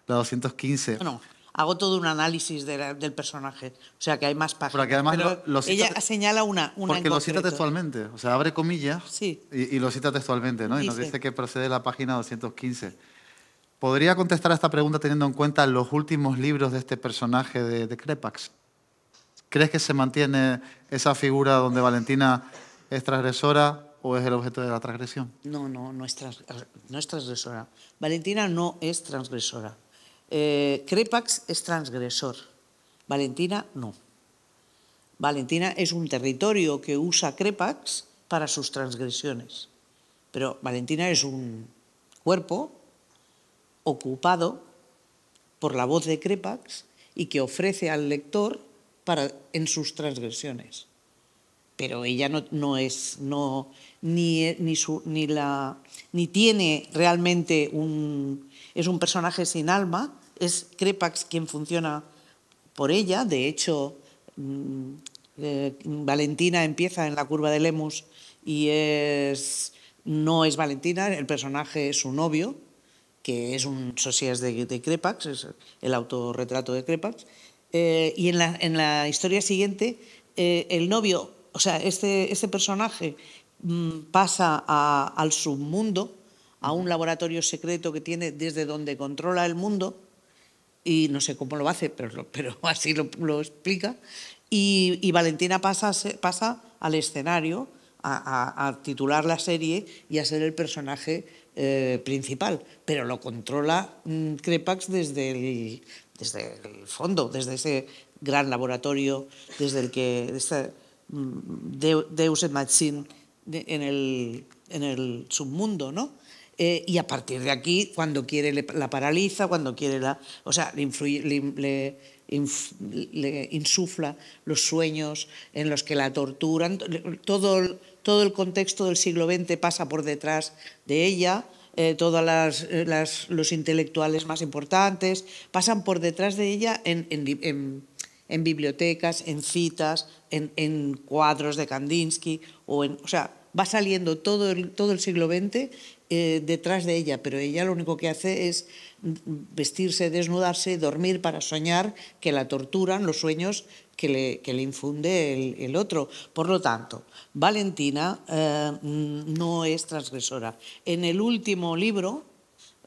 la 215. Bueno, hago todo un análisis del personaje, o sea que hay más páginas. Pero que además lo, cita, ella señala una, Porque lo cita textualmente, o sea, abre comillas y, lo cita textualmente, ¿no? Y nos dice que procede de la página 215. ¿Podría contestar a esta pregunta teniendo en cuenta los últimos libros de este personaje de, de Crepax? ¿Crees que se mantiene esa figura donde Valentina es transgresora o es el objeto de la transgresión? No, no, no es, transgresora. Valentina no es transgresora. Eh, Crepax es transgresor. Valentina no. Valentina es un territorio que usa Crepax para sus transgresiones. Pero Valentina es un cuerpo ocupado por la voz de Crepax y que ofrece al lector en sus transgresiones. Pero ella no, es, ni, la, ni tiene realmente un... Es un personaje sin alma, es Crepax quien funciona por ella. De hecho, mm, eh, Valentina empieza en la curva de Lemus y no es Valentina, el personaje es su novio, que es un socias de, de Crepax, es el autorretrato de Crepax, eh, y en la, historia siguiente, eh, el novio, o sea, este, este personaje mm, pasa al submundo, a un laboratorio secreto que tiene desde donde controla el mundo, y no sé cómo lo hace, pero, pero así lo, explica, y, Valentina pasa, pasa al escenario a, titular la serie y a ser el personaje eh, principal, pero lo controla mm, Crepax desde el, desde el fondo, desde ese gran laboratorio, desde el que mm, Deus et Machine en el, submundo, ¿no? Eh, y a partir de aquí, cuando quiere la paraliza, cuando quiere la... O sea, le, insufla los sueños en los que la torturan. todo el contexto del siglo XX pasa por detrás de ella. Eh, todos eh, los intelectuales más importantes, pasan por detrás de ella en, bibliotecas, en citas, en, cuadros de Kandinsky, o, o sea, va saliendo todo el siglo XX eh, detrás de ella, pero ella lo único que hace es vestirse, desnudarse, dormir para soñar que la torturan los sueños que le, que le infunde el, otro. Por lo tanto, Valentina eh, no es transgresora. En el último libro,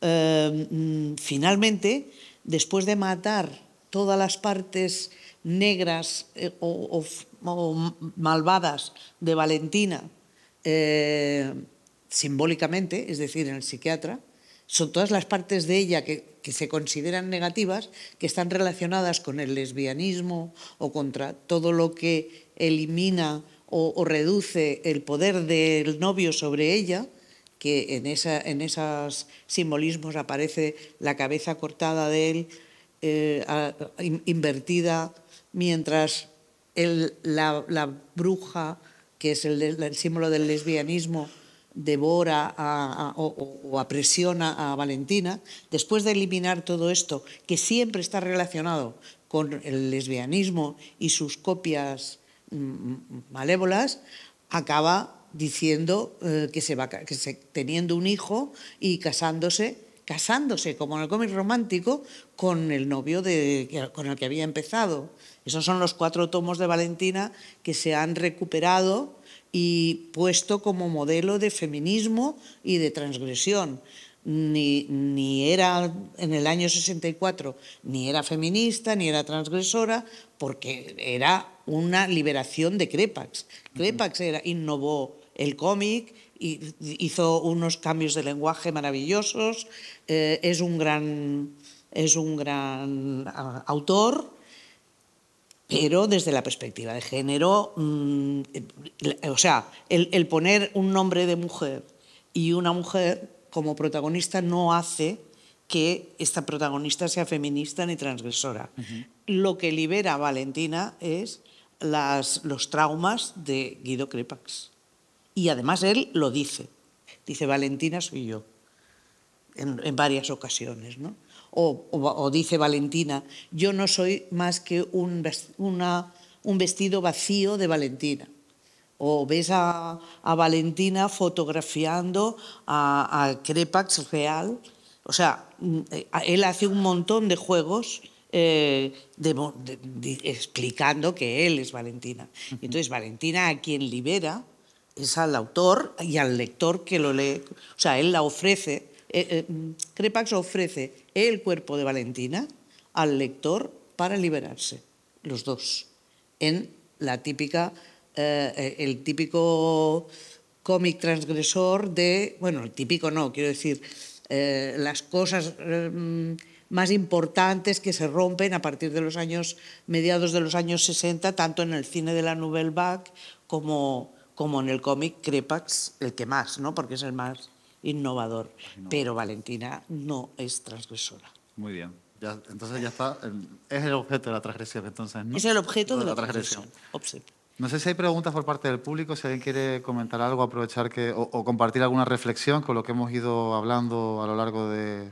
eh, finalmente, después de matar todas las partes negras o, malvadas de Valentina, simbólicamente, es decir, en el psiquiatra, son todas las partes de ella que, se consideran negativas, que están relacionadas con el lesbianismo o contra todo lo que elimina o, reduce el poder del novio sobre ella, que en, esos simbolismos aparece la cabeza cortada de él, eh, invertida, mientras la, bruja, que es el símbolo del lesbianismo, devora o, apresiona a Valentina, después de eliminar todo esto, que siempre está relacionado con el lesbianismo y sus copias mm, mm, malévolas, acaba diciendo eh, que se va que teniendo un hijo y casándose casándose, como en el cómic romántico, con el novio con el que había empezado. Esos son los cuatro tomos de Valentina que se han recuperado y puesto como modelo de feminismo y de transgresión. Ni, ni, era en el año 64, ni era feminista, ni era transgresora, porque era una liberación de Crepax. Crepax innovó el cómic, hizo unos cambios de lenguaje maravillosos, eh, es, un gran, es un gran ah, autor pero desde la perspectiva de género, mm, o sea, el, poner un nombre de mujer y una mujer como protagonista no hace que esta protagonista sea feminista ni transgresora. Lo que libera a Valentina es las, los traumas de Guido Crepax. Y además él lo dice. Dice, Valentina soy yo, en, en varias ocasiones. ¿no? o, dice Valentina, yo no soy más que un, vestido vacío de Valentina. O ves a, Valentina fotografiando a, Crepax real. O sea, mm, eh, él hace un montón de juegos eh, explicando que él es Valentina. Y entonces Valentina a quien libera es al autor y al lector que lo lee. O sea, él la ofrece. Eh, Crepax ofrece el cuerpo de Valentina al lector para liberarse, los dos, en la típica, eh, eh, el típico cómic transgresor de, bueno, el típico no, quiero decir, eh, las cosas más importantes que se rompen a partir de los años, mediados de los años 60, tanto en el cine de la Nouvelle Vague como, como en el cómic Crepax, el que más, ¿no? porque es el más innovador. Pero Valentina no es transgresora. Muy bien. entonces ya está. es el objeto de la transgresión, entonces. ¿no? Es el objeto de, la, transgresión. No sé si hay preguntas por parte del público, si alguien quiere comentar algo, aprovechar que, o, compartir alguna reflexión con lo que hemos ido hablando a lo largo de,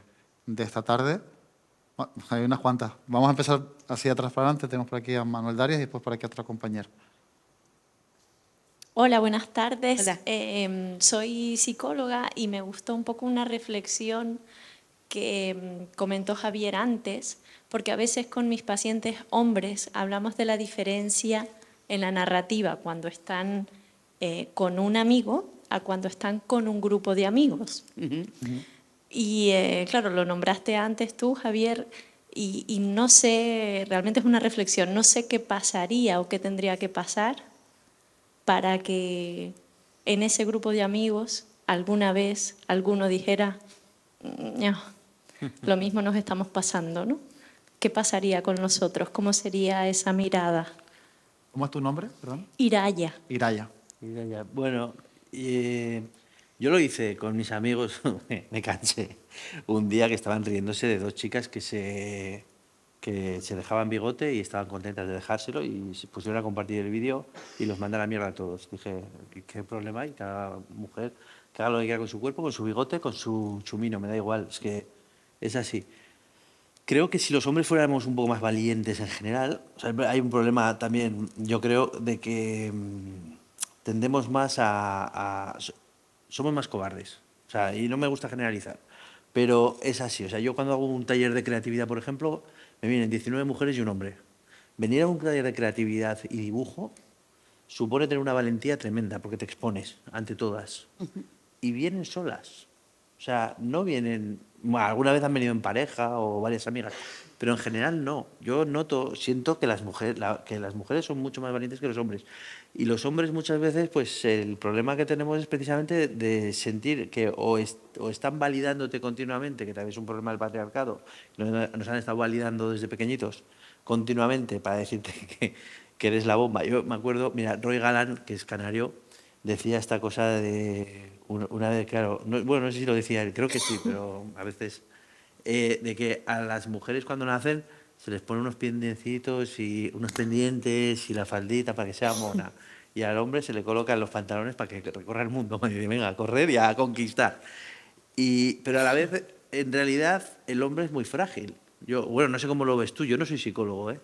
esta tarde. hay unas cuantas. Vamos a empezar así atrás para adelante. Tenemos por aquí a Manuel Darias y después por aquí a otra compañera. Hola, buenas tardes. Em, soy psicóloga y me gustó un poco una reflexión que em, comentó Javier antes, porque a veces con mis pacientes hombres hablamos de la diferencia en la narrativa cuando están eh, con un amigo a cuando están con un grupo de amigos. Y eh, claro, lo nombraste antes tú, Javier, y no sé, realmente es una reflexión, no sé qué pasaría o qué tendría que pasar para que en ese grupo de amigos alguna vez alguno dijera, lo mismo nos estamos pasando, ¿no? ¿Qué pasaría con nosotros? ¿Cómo sería esa mirada? ¿Cómo es tu nombre? Perdón. Iraya. Iraya. Bueno, eh, yo lo hice con mis amigos, me cansé, un día que estaban riéndose de dos chicas que se que se dejaban bigote y estaban contentas de dejárselo y se pusieron a compartir el vídeo y los mandan a la mierda a todos. Dije, ¿qué problema hay? Cada mujer que haga lo que quiera con su cuerpo, con su bigote, con su chumino, me da igual, es que es así. Creo que si los hombres fuéramos un poco más valientes en general, hay un problema también, yo creo, de que mm, tendemos más a, a, Somos más cobardes, o sea, y no me gusta generalizar, pero es así, o sea, yo cuando hago un taller de creatividad, por ejemplo, me vienen 19 mujeres y un hombre. Venir a un taller de creatividad y dibujo supone tener una valentía tremenda porque te expones ante todas. Y vienen solas. O sea, no vienen. alguna vez han venido en pareja o varias amigas, pero en general no. Yo noto, siento que las mujeres, que las mujeres son mucho más valientes que los hombres. Y los hombres muchas veces, pues el problema que tenemos es precisamente de sentir que o, están validándote continuamente, que también es un problema del patriarcado, nos han estado validando desde pequeñitos continuamente para decirte que, eres la bomba. Yo me acuerdo, mira, Roy Galán, que es canario, decía esta cosa de una vez, claro, no, bueno, no sé si lo decía él, creo que sí, pero a veces, eh, de que a las mujeres cuando nacen se les pone unos pendiencitos y unos pendientes y la faldita para que sea mona. Y al hombre se le colocan los pantalones para que recorra el mundo. venga, a correr y a conquistar. Y, pero a la vez, en realidad, el hombre es muy frágil. Yo, bueno, no sé cómo lo ves tú, yo no soy psicólogo, ¿eh?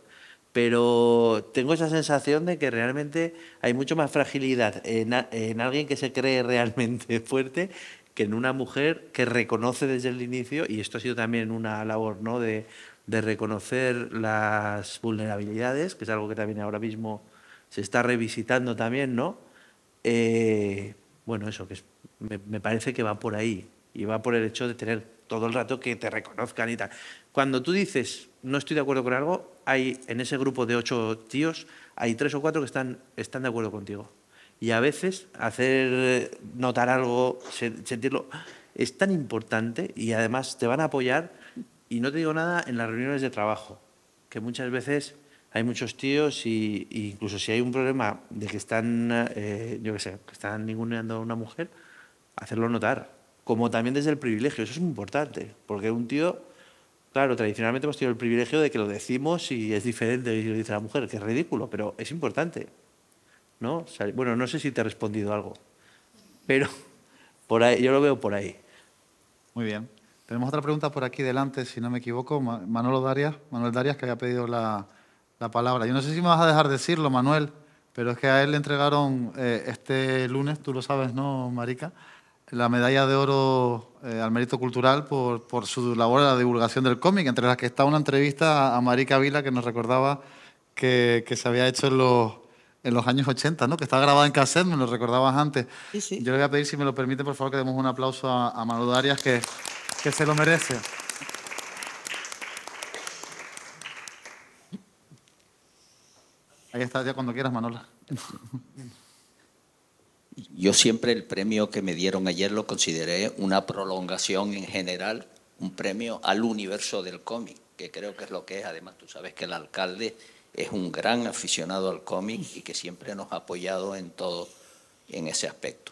pero tengo esa sensación de que realmente hay mucho más fragilidad en, en alguien que se cree realmente fuerte que en una mujer que reconoce desde el inicio, y esto ha sido también una labor ¿no? de de reconocer las vulnerabilidades, que es algo que también ahora mismo se está revisitando también, ¿no? Eh, bueno, eso, que me, me, parece que va por ahí y va por el hecho de tener todo el rato que te reconozcan y tal. Cuando tú dices, no estoy de acuerdo con algo, hay en ese grupo de ocho tíos, hay tres o cuatro que están, están de acuerdo contigo. Y a veces hacer notar algo, sentirlo, es tan importante y además te van a apoyar y no te digo nada en las reuniones de trabajo, que muchas veces hay muchos tíos y, incluso si hay un problema de que están, eh, yo qué sé, que están ninguneando a una mujer, hacerlo notar. Como también desde el privilegio, eso es importante, porque un tío, claro, tradicionalmente hemos tenido el privilegio de que lo decimos y es diferente y lo dice la mujer, que es ridículo, pero es importante. ¿no? bueno, no sé si te he respondido algo, pero por ahí, yo lo veo por ahí. Muy bien. Tenemos otra pregunta por aquí delante, si no me equivoco. Manuel Darias, que había pedido la, palabra. Yo no sé si me vas a dejar decirlo, Manuel, pero es que a él le entregaron eh, este lunes, tú lo sabes, ¿no, Marica? La medalla de oro eh, al mérito cultural por, su labor en la divulgación del cómic, entre las que está una entrevista a, Vila que nos recordaba que, se había hecho en los, años 80, ¿no? que está grabada en cassette, me lo recordabas antes. Yo le voy a pedir, si me lo permite, por favor, que demos un aplauso a, a Manuel Darias, que que se lo merece. Ahí está, ya cuando quieras, Manola. Yo siempre el premio que me dieron ayer lo consideré una prolongación en general, un premio al universo del cómic, que creo que es lo que es. Además, tú sabes que el alcalde es un gran aficionado al cómic y que siempre nos ha apoyado en todo en ese aspecto.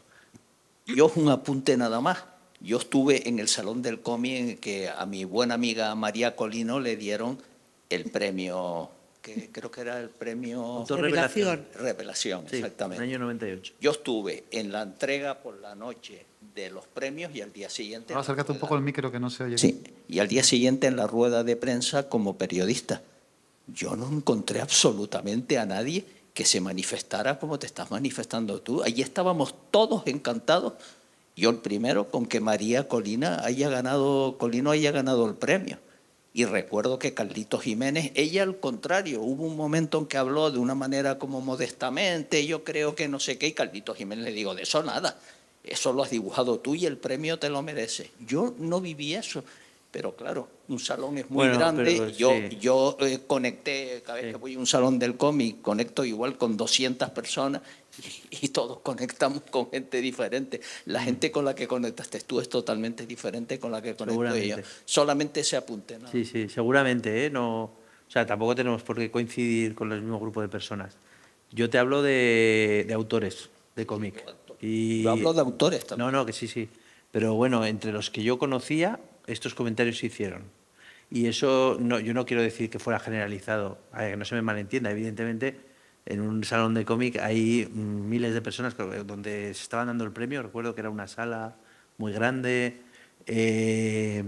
Yo es un apunte nada más yo estuve en el Salón del Cómic en que a mi buena amiga María Colino le dieron el premio, creo que era el premio... Revelación. Revelación, exactamente. el año 98. Yo estuve en la entrega por la noche de los premios y al día siguiente... Ahora acércate un poco al micro que no se oye. Sí, y al día siguiente en la rueda de prensa como periodista. Yo no encontré absolutamente a nadie que se manifestara como te estás manifestando tú. Allí estábamos todos encantados yo el primero con que María Colina haya ganado, Colino haya ganado el premio. Y recuerdo que Carlitos Jiménez, ella al contrario, hubo un momento en que habló de una manera como modestamente, yo creo que no sé qué, y Carlitos Jiménez le digo, de eso nada, eso lo has dibujado tú y el premio te lo merece. Yo no viví eso, pero claro, un salón es muy grande, yo, yo eh, conecté, cada vez que voy a un salón del cómic, conecto igual con 200 personas y todos conectamos con gente diferente. La gente con la que conectaste tú es totalmente diferente con la que conecto yo. Solamente se apunte. Sí, sí, seguramente. ¿eh? No, o sea, tampoco tenemos por qué coincidir con el mismo grupo de personas. Yo te hablo de, autores de cómic. Y... Yo hablo de autores también. No, no, que sí, sí. Pero bueno, entre los que yo conocía, estos comentarios se hicieron. Y eso, no, yo no quiero decir que fuera generalizado, que no se me malentienda, evidentemente en un salón de cómic hay miles de personas donde se estaban dando el premio, recuerdo que era una sala muy grande, eh,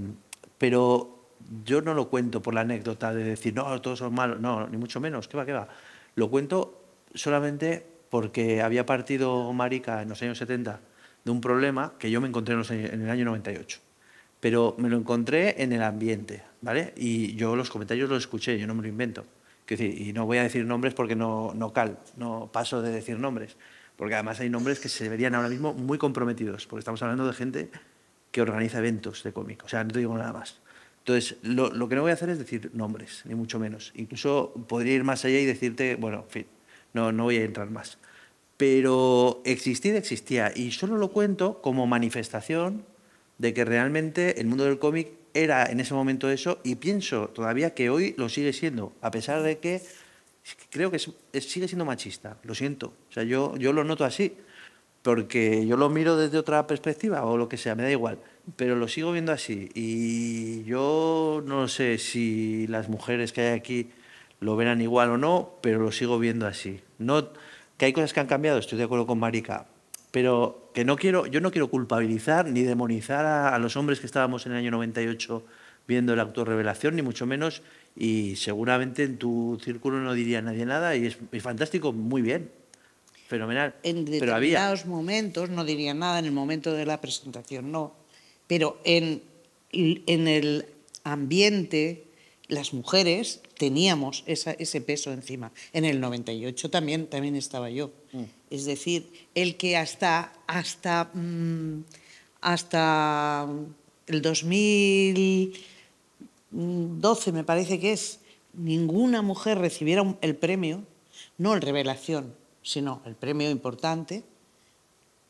pero yo no lo cuento por la anécdota de decir, no, todos son malos, no, ni mucho menos, qué va, qué va. Lo cuento solamente porque había partido Marica en los años 70 de un problema que yo me encontré en, el año 98, pero me lo encontré en el ambiente, ¿vale? Y yo los comentarios los escuché, yo no me lo invento y no voy a decir nombres porque no, no cal, no paso de decir nombres, porque además hay nombres que se verían ahora mismo muy comprometidos, porque estamos hablando de gente que organiza eventos de cómic, o sea, no te digo nada más. Entonces, lo, que no voy a hacer es decir nombres, ni mucho menos. Incluso podría ir más allá y decirte, bueno, en fin, no, no voy a entrar más. Pero existir existía y solo lo cuento como manifestación de que realmente el mundo del cómic era en ese momento eso y pienso todavía que hoy lo sigue siendo, a pesar de que creo que sigue siendo machista, lo siento. O sea, yo, yo lo noto así, porque yo lo miro desde otra perspectiva o lo que sea, me da igual, pero lo sigo viendo así. Y yo no sé si las mujeres que hay aquí lo verán igual o no, pero lo sigo viendo así. No, que hay cosas que han cambiado, estoy de acuerdo con Marika pero que no quiero, yo no quiero culpabilizar ni demonizar a, los hombres que estábamos en el año 98 viendo la autorrevelación, ni mucho menos, y seguramente en tu círculo no diría nadie nada, y es, fantástico, muy bien, fenomenal. En determinados pero había... momentos no diría nada, en el momento de la presentación no, pero en, en el ambiente las mujeres teníamos ese peso encima. En el 98 también, también estaba yo. Mm. Es decir, el que hasta, hasta, mm, hasta el 2012, me parece que es, ninguna mujer recibiera el premio, no el revelación, sino el premio importante,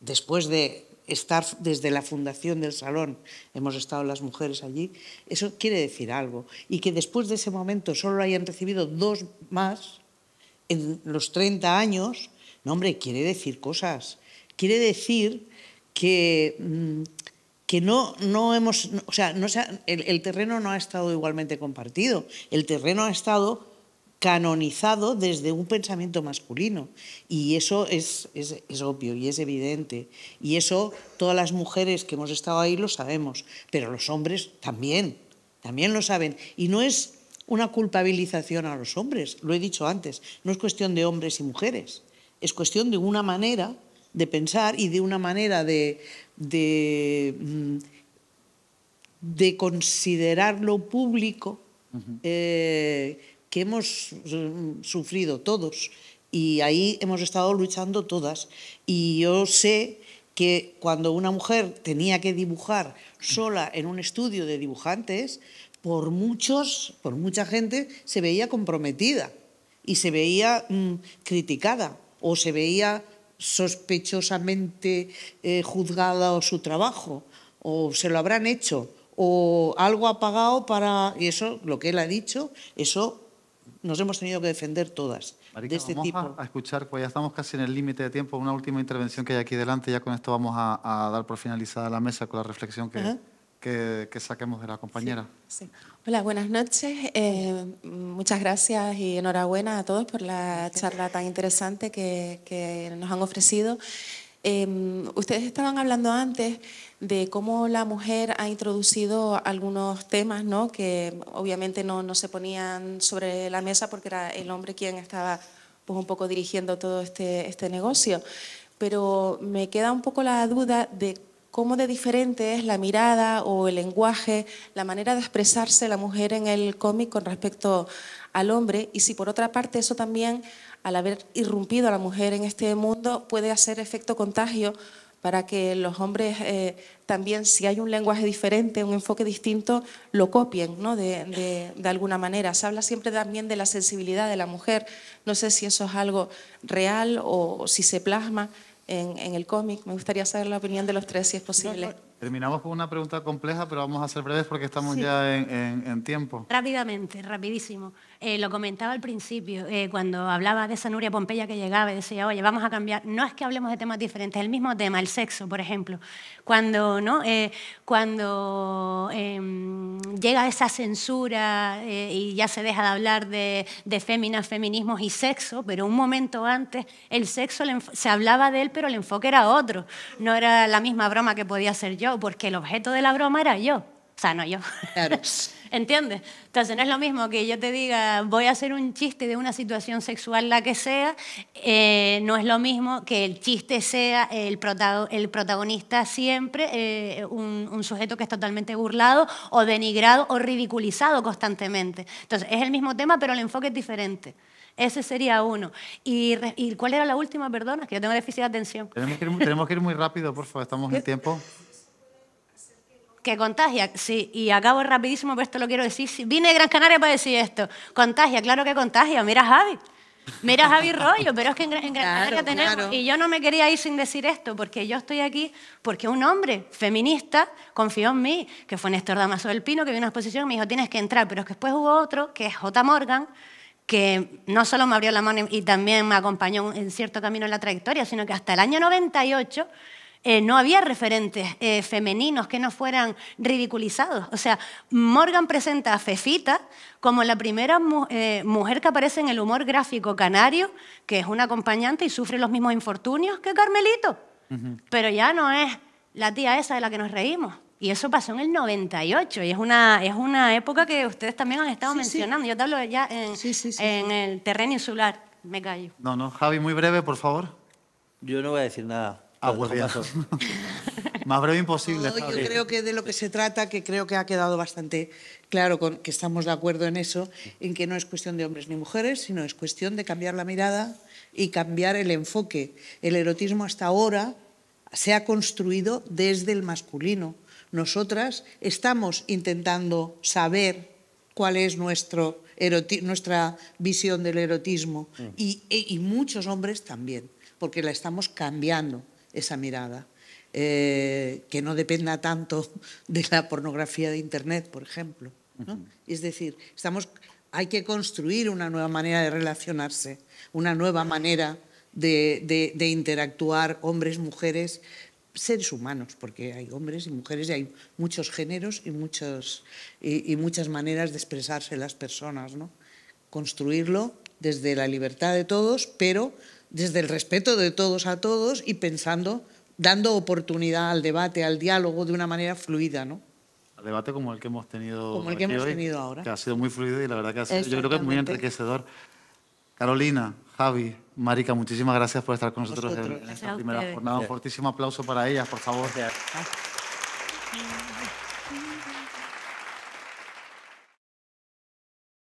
después de estar desde la fundación del salón, hemos estado las mujeres allí, eso quiere decir algo. Y que después de ese momento solo hayan recibido dos más en los 30 años, no hombre, quiere decir cosas. Quiere decir que, mm, que no, no hemos, sea, no el, el terreno no ha estado igualmente compartido, el terreno ha estado canonizado desde un pensamiento masculino. Y eso es, es, obvio y es evidente. Y eso todas las mujeres que hemos estado ahí lo sabemos, pero los hombres también, también lo saben. Y no es una culpabilización a los hombres, lo he dicho antes, no es cuestión de hombres y mujeres, es cuestión de una manera de pensar y de una manera de, de, mm, considerar lo público que hemos eh, sufrido todos y ahí hemos estado luchando todas. Y yo sé que cuando una mujer tenía que dibujar sola en un estudio de dibujantes, por muchos, por mucha gente, se veía comprometida y se veía mm, criticada o se veía sospechosamente eh, juzgada o su trabajo o se lo habrán hecho o algo ha pagado para y eso lo que él ha dicho eso nos hemos tenido que defender todas de este vamos A escuchar, pues ya estamos casi en el límite de tiempo, una última intervención que hay aquí delante, ya con esto vamos a, dar por finalizada la mesa con la reflexión que, que, saquemos de la compañera. Hola, buenas noches. Eh, muchas gracias y enhorabuena a todos por la charla tan interesante que, que nos han ofrecido. Em, ustedes estaban hablando antes de cómo la mujer ha introducido algunos temas ¿no? que obviamente no, no, se ponían sobre la mesa porque era el hombre quien estaba pues, un poco dirigiendo todo este, este negocio. Pero me queda un poco la duda de cómo de diferente es la mirada o el lenguaje, la manera de expresarse la mujer en el cómic con respecto al hombre y si por otra parte eso también al haber irrumpido a la mujer en este mundo, puede hacer efecto contagio para que los hombres eh, también, si hay un lenguaje diferente, un enfoque distinto, lo copien ¿no? de, alguna manera. Se habla siempre también de la sensibilidad de la mujer. No sé si eso es algo real o si se plasma en, el cómic. Me gustaría saber la opinión de los tres, si es posible. Terminamos con una pregunta compleja, pero vamos a ser breves porque estamos ya en, tiempo. Rápidamente, rapidísimo. Eh, lo comentaba al principio, eh, cuando hablaba de esa Nuria Pompeya que llegaba y decía, oye, vamos a cambiar. No es que hablemos de temas diferentes, es el mismo tema, el sexo, por ejemplo. Cuando, ¿no? Eh, cuando em, llega esa censura y ya se deja de hablar de, de féminas, feminismos y sexo, pero un momento antes el sexo se hablaba de él, pero el enfoque era otro. No era la misma broma que podía hacer yo porque el objeto de la broma era yo, o sea, no yo. ¿Entiendes? Entonces no es lo mismo que yo te diga voy a hacer un chiste de una situación sexual la que sea, eh, no es lo mismo que el chiste sea el, el protagonista siempre eh, un, sujeto que es totalmente burlado o denigrado o ridiculizado constantemente. Entonces es el mismo tema pero el enfoque es diferente. Ese sería uno. ¿Y, cuál era la última? Perdona, que yo tengo déficit de atención. Tenemos que ir, tenemos que ir muy rápido, por favor, estamos en tiempo que contagia, sí, y acabo rapidísimo, pero esto lo quiero decir. vine de Gran Canaria para decir esto. Contagia, claro que contagia. Mira Javi, mira Javi Rollo, pero es que en, Gran Canaria tenemos... Y yo no me quería ir sin decir esto, porque yo estoy aquí porque un hombre feminista confió en mí, que fue Néstor Damaso del Pino, que vino a una exposición y me dijo, tienes que entrar. Pero es que después hubo otro, que es J. Morgan, que no solo me abrió la mano y también me acompañó en cierto camino en la trayectoria, sino que hasta el año 98 eh, no había referentes eh, femeninos que no fueran ridiculizados. O sea, Morgan presenta a Fefita como la primera eh, mujer que aparece en el humor gráfico canario, que es una acompañante y sufre los mismos infortunios que Carmelito. Pero ya no es la tía esa de la que nos reímos. Y eso pasó en el 98 y es una, es una época que ustedes también han estado mencionando. Yo te hablo ya en, en el terreno insular. Me callo. No, no, Javi, muy breve, por favor. Yo no voy a decir nada. Aburrido. Más breve imposible. yo creo que de lo que se trata, que creo que ha quedado bastante claro que estamos de acuerdo en eso, en que no es cuestión de hombres ni mujeres, sino es cuestión de cambiar la mirada y cambiar el enfoque. El erotismo hasta ahora se ha construido desde el masculino. Nosotras estamos intentando saber cuál es nuestro nuestra visión del erotismo mm. e, y muchos hombres también, porque la estamos cambiando esa mirada. Eh, que no dependa tanto de la pornografía de Internet, por ejemplo. ¿no? Es decir, estamos, hay que construir una nueva manera de relacionarse, una nueva manera de, interactuar hombres, mujeres, seres humanos, porque hay hombres y mujeres y hay muchos géneros y, muchos, muchas maneras de expresarse las personas. Construirlo desde la libertad de todos, pero desde el respeto de todos a todos y pensando, dando oportunidad al debate, al diálogo de una manera fluida, ¿no? Al debate como el que hemos tenido, como el que hemos tenido ahora. Que ha sido muy fluido y la verdad que ha sido, yo creo que es muy enriquecedor. Carolina, Javi, Marica, muchísimas gracias por estar con nosotros, en, esta primera jornada. Un fortísimo aplauso para ellas, por favor. Gracias.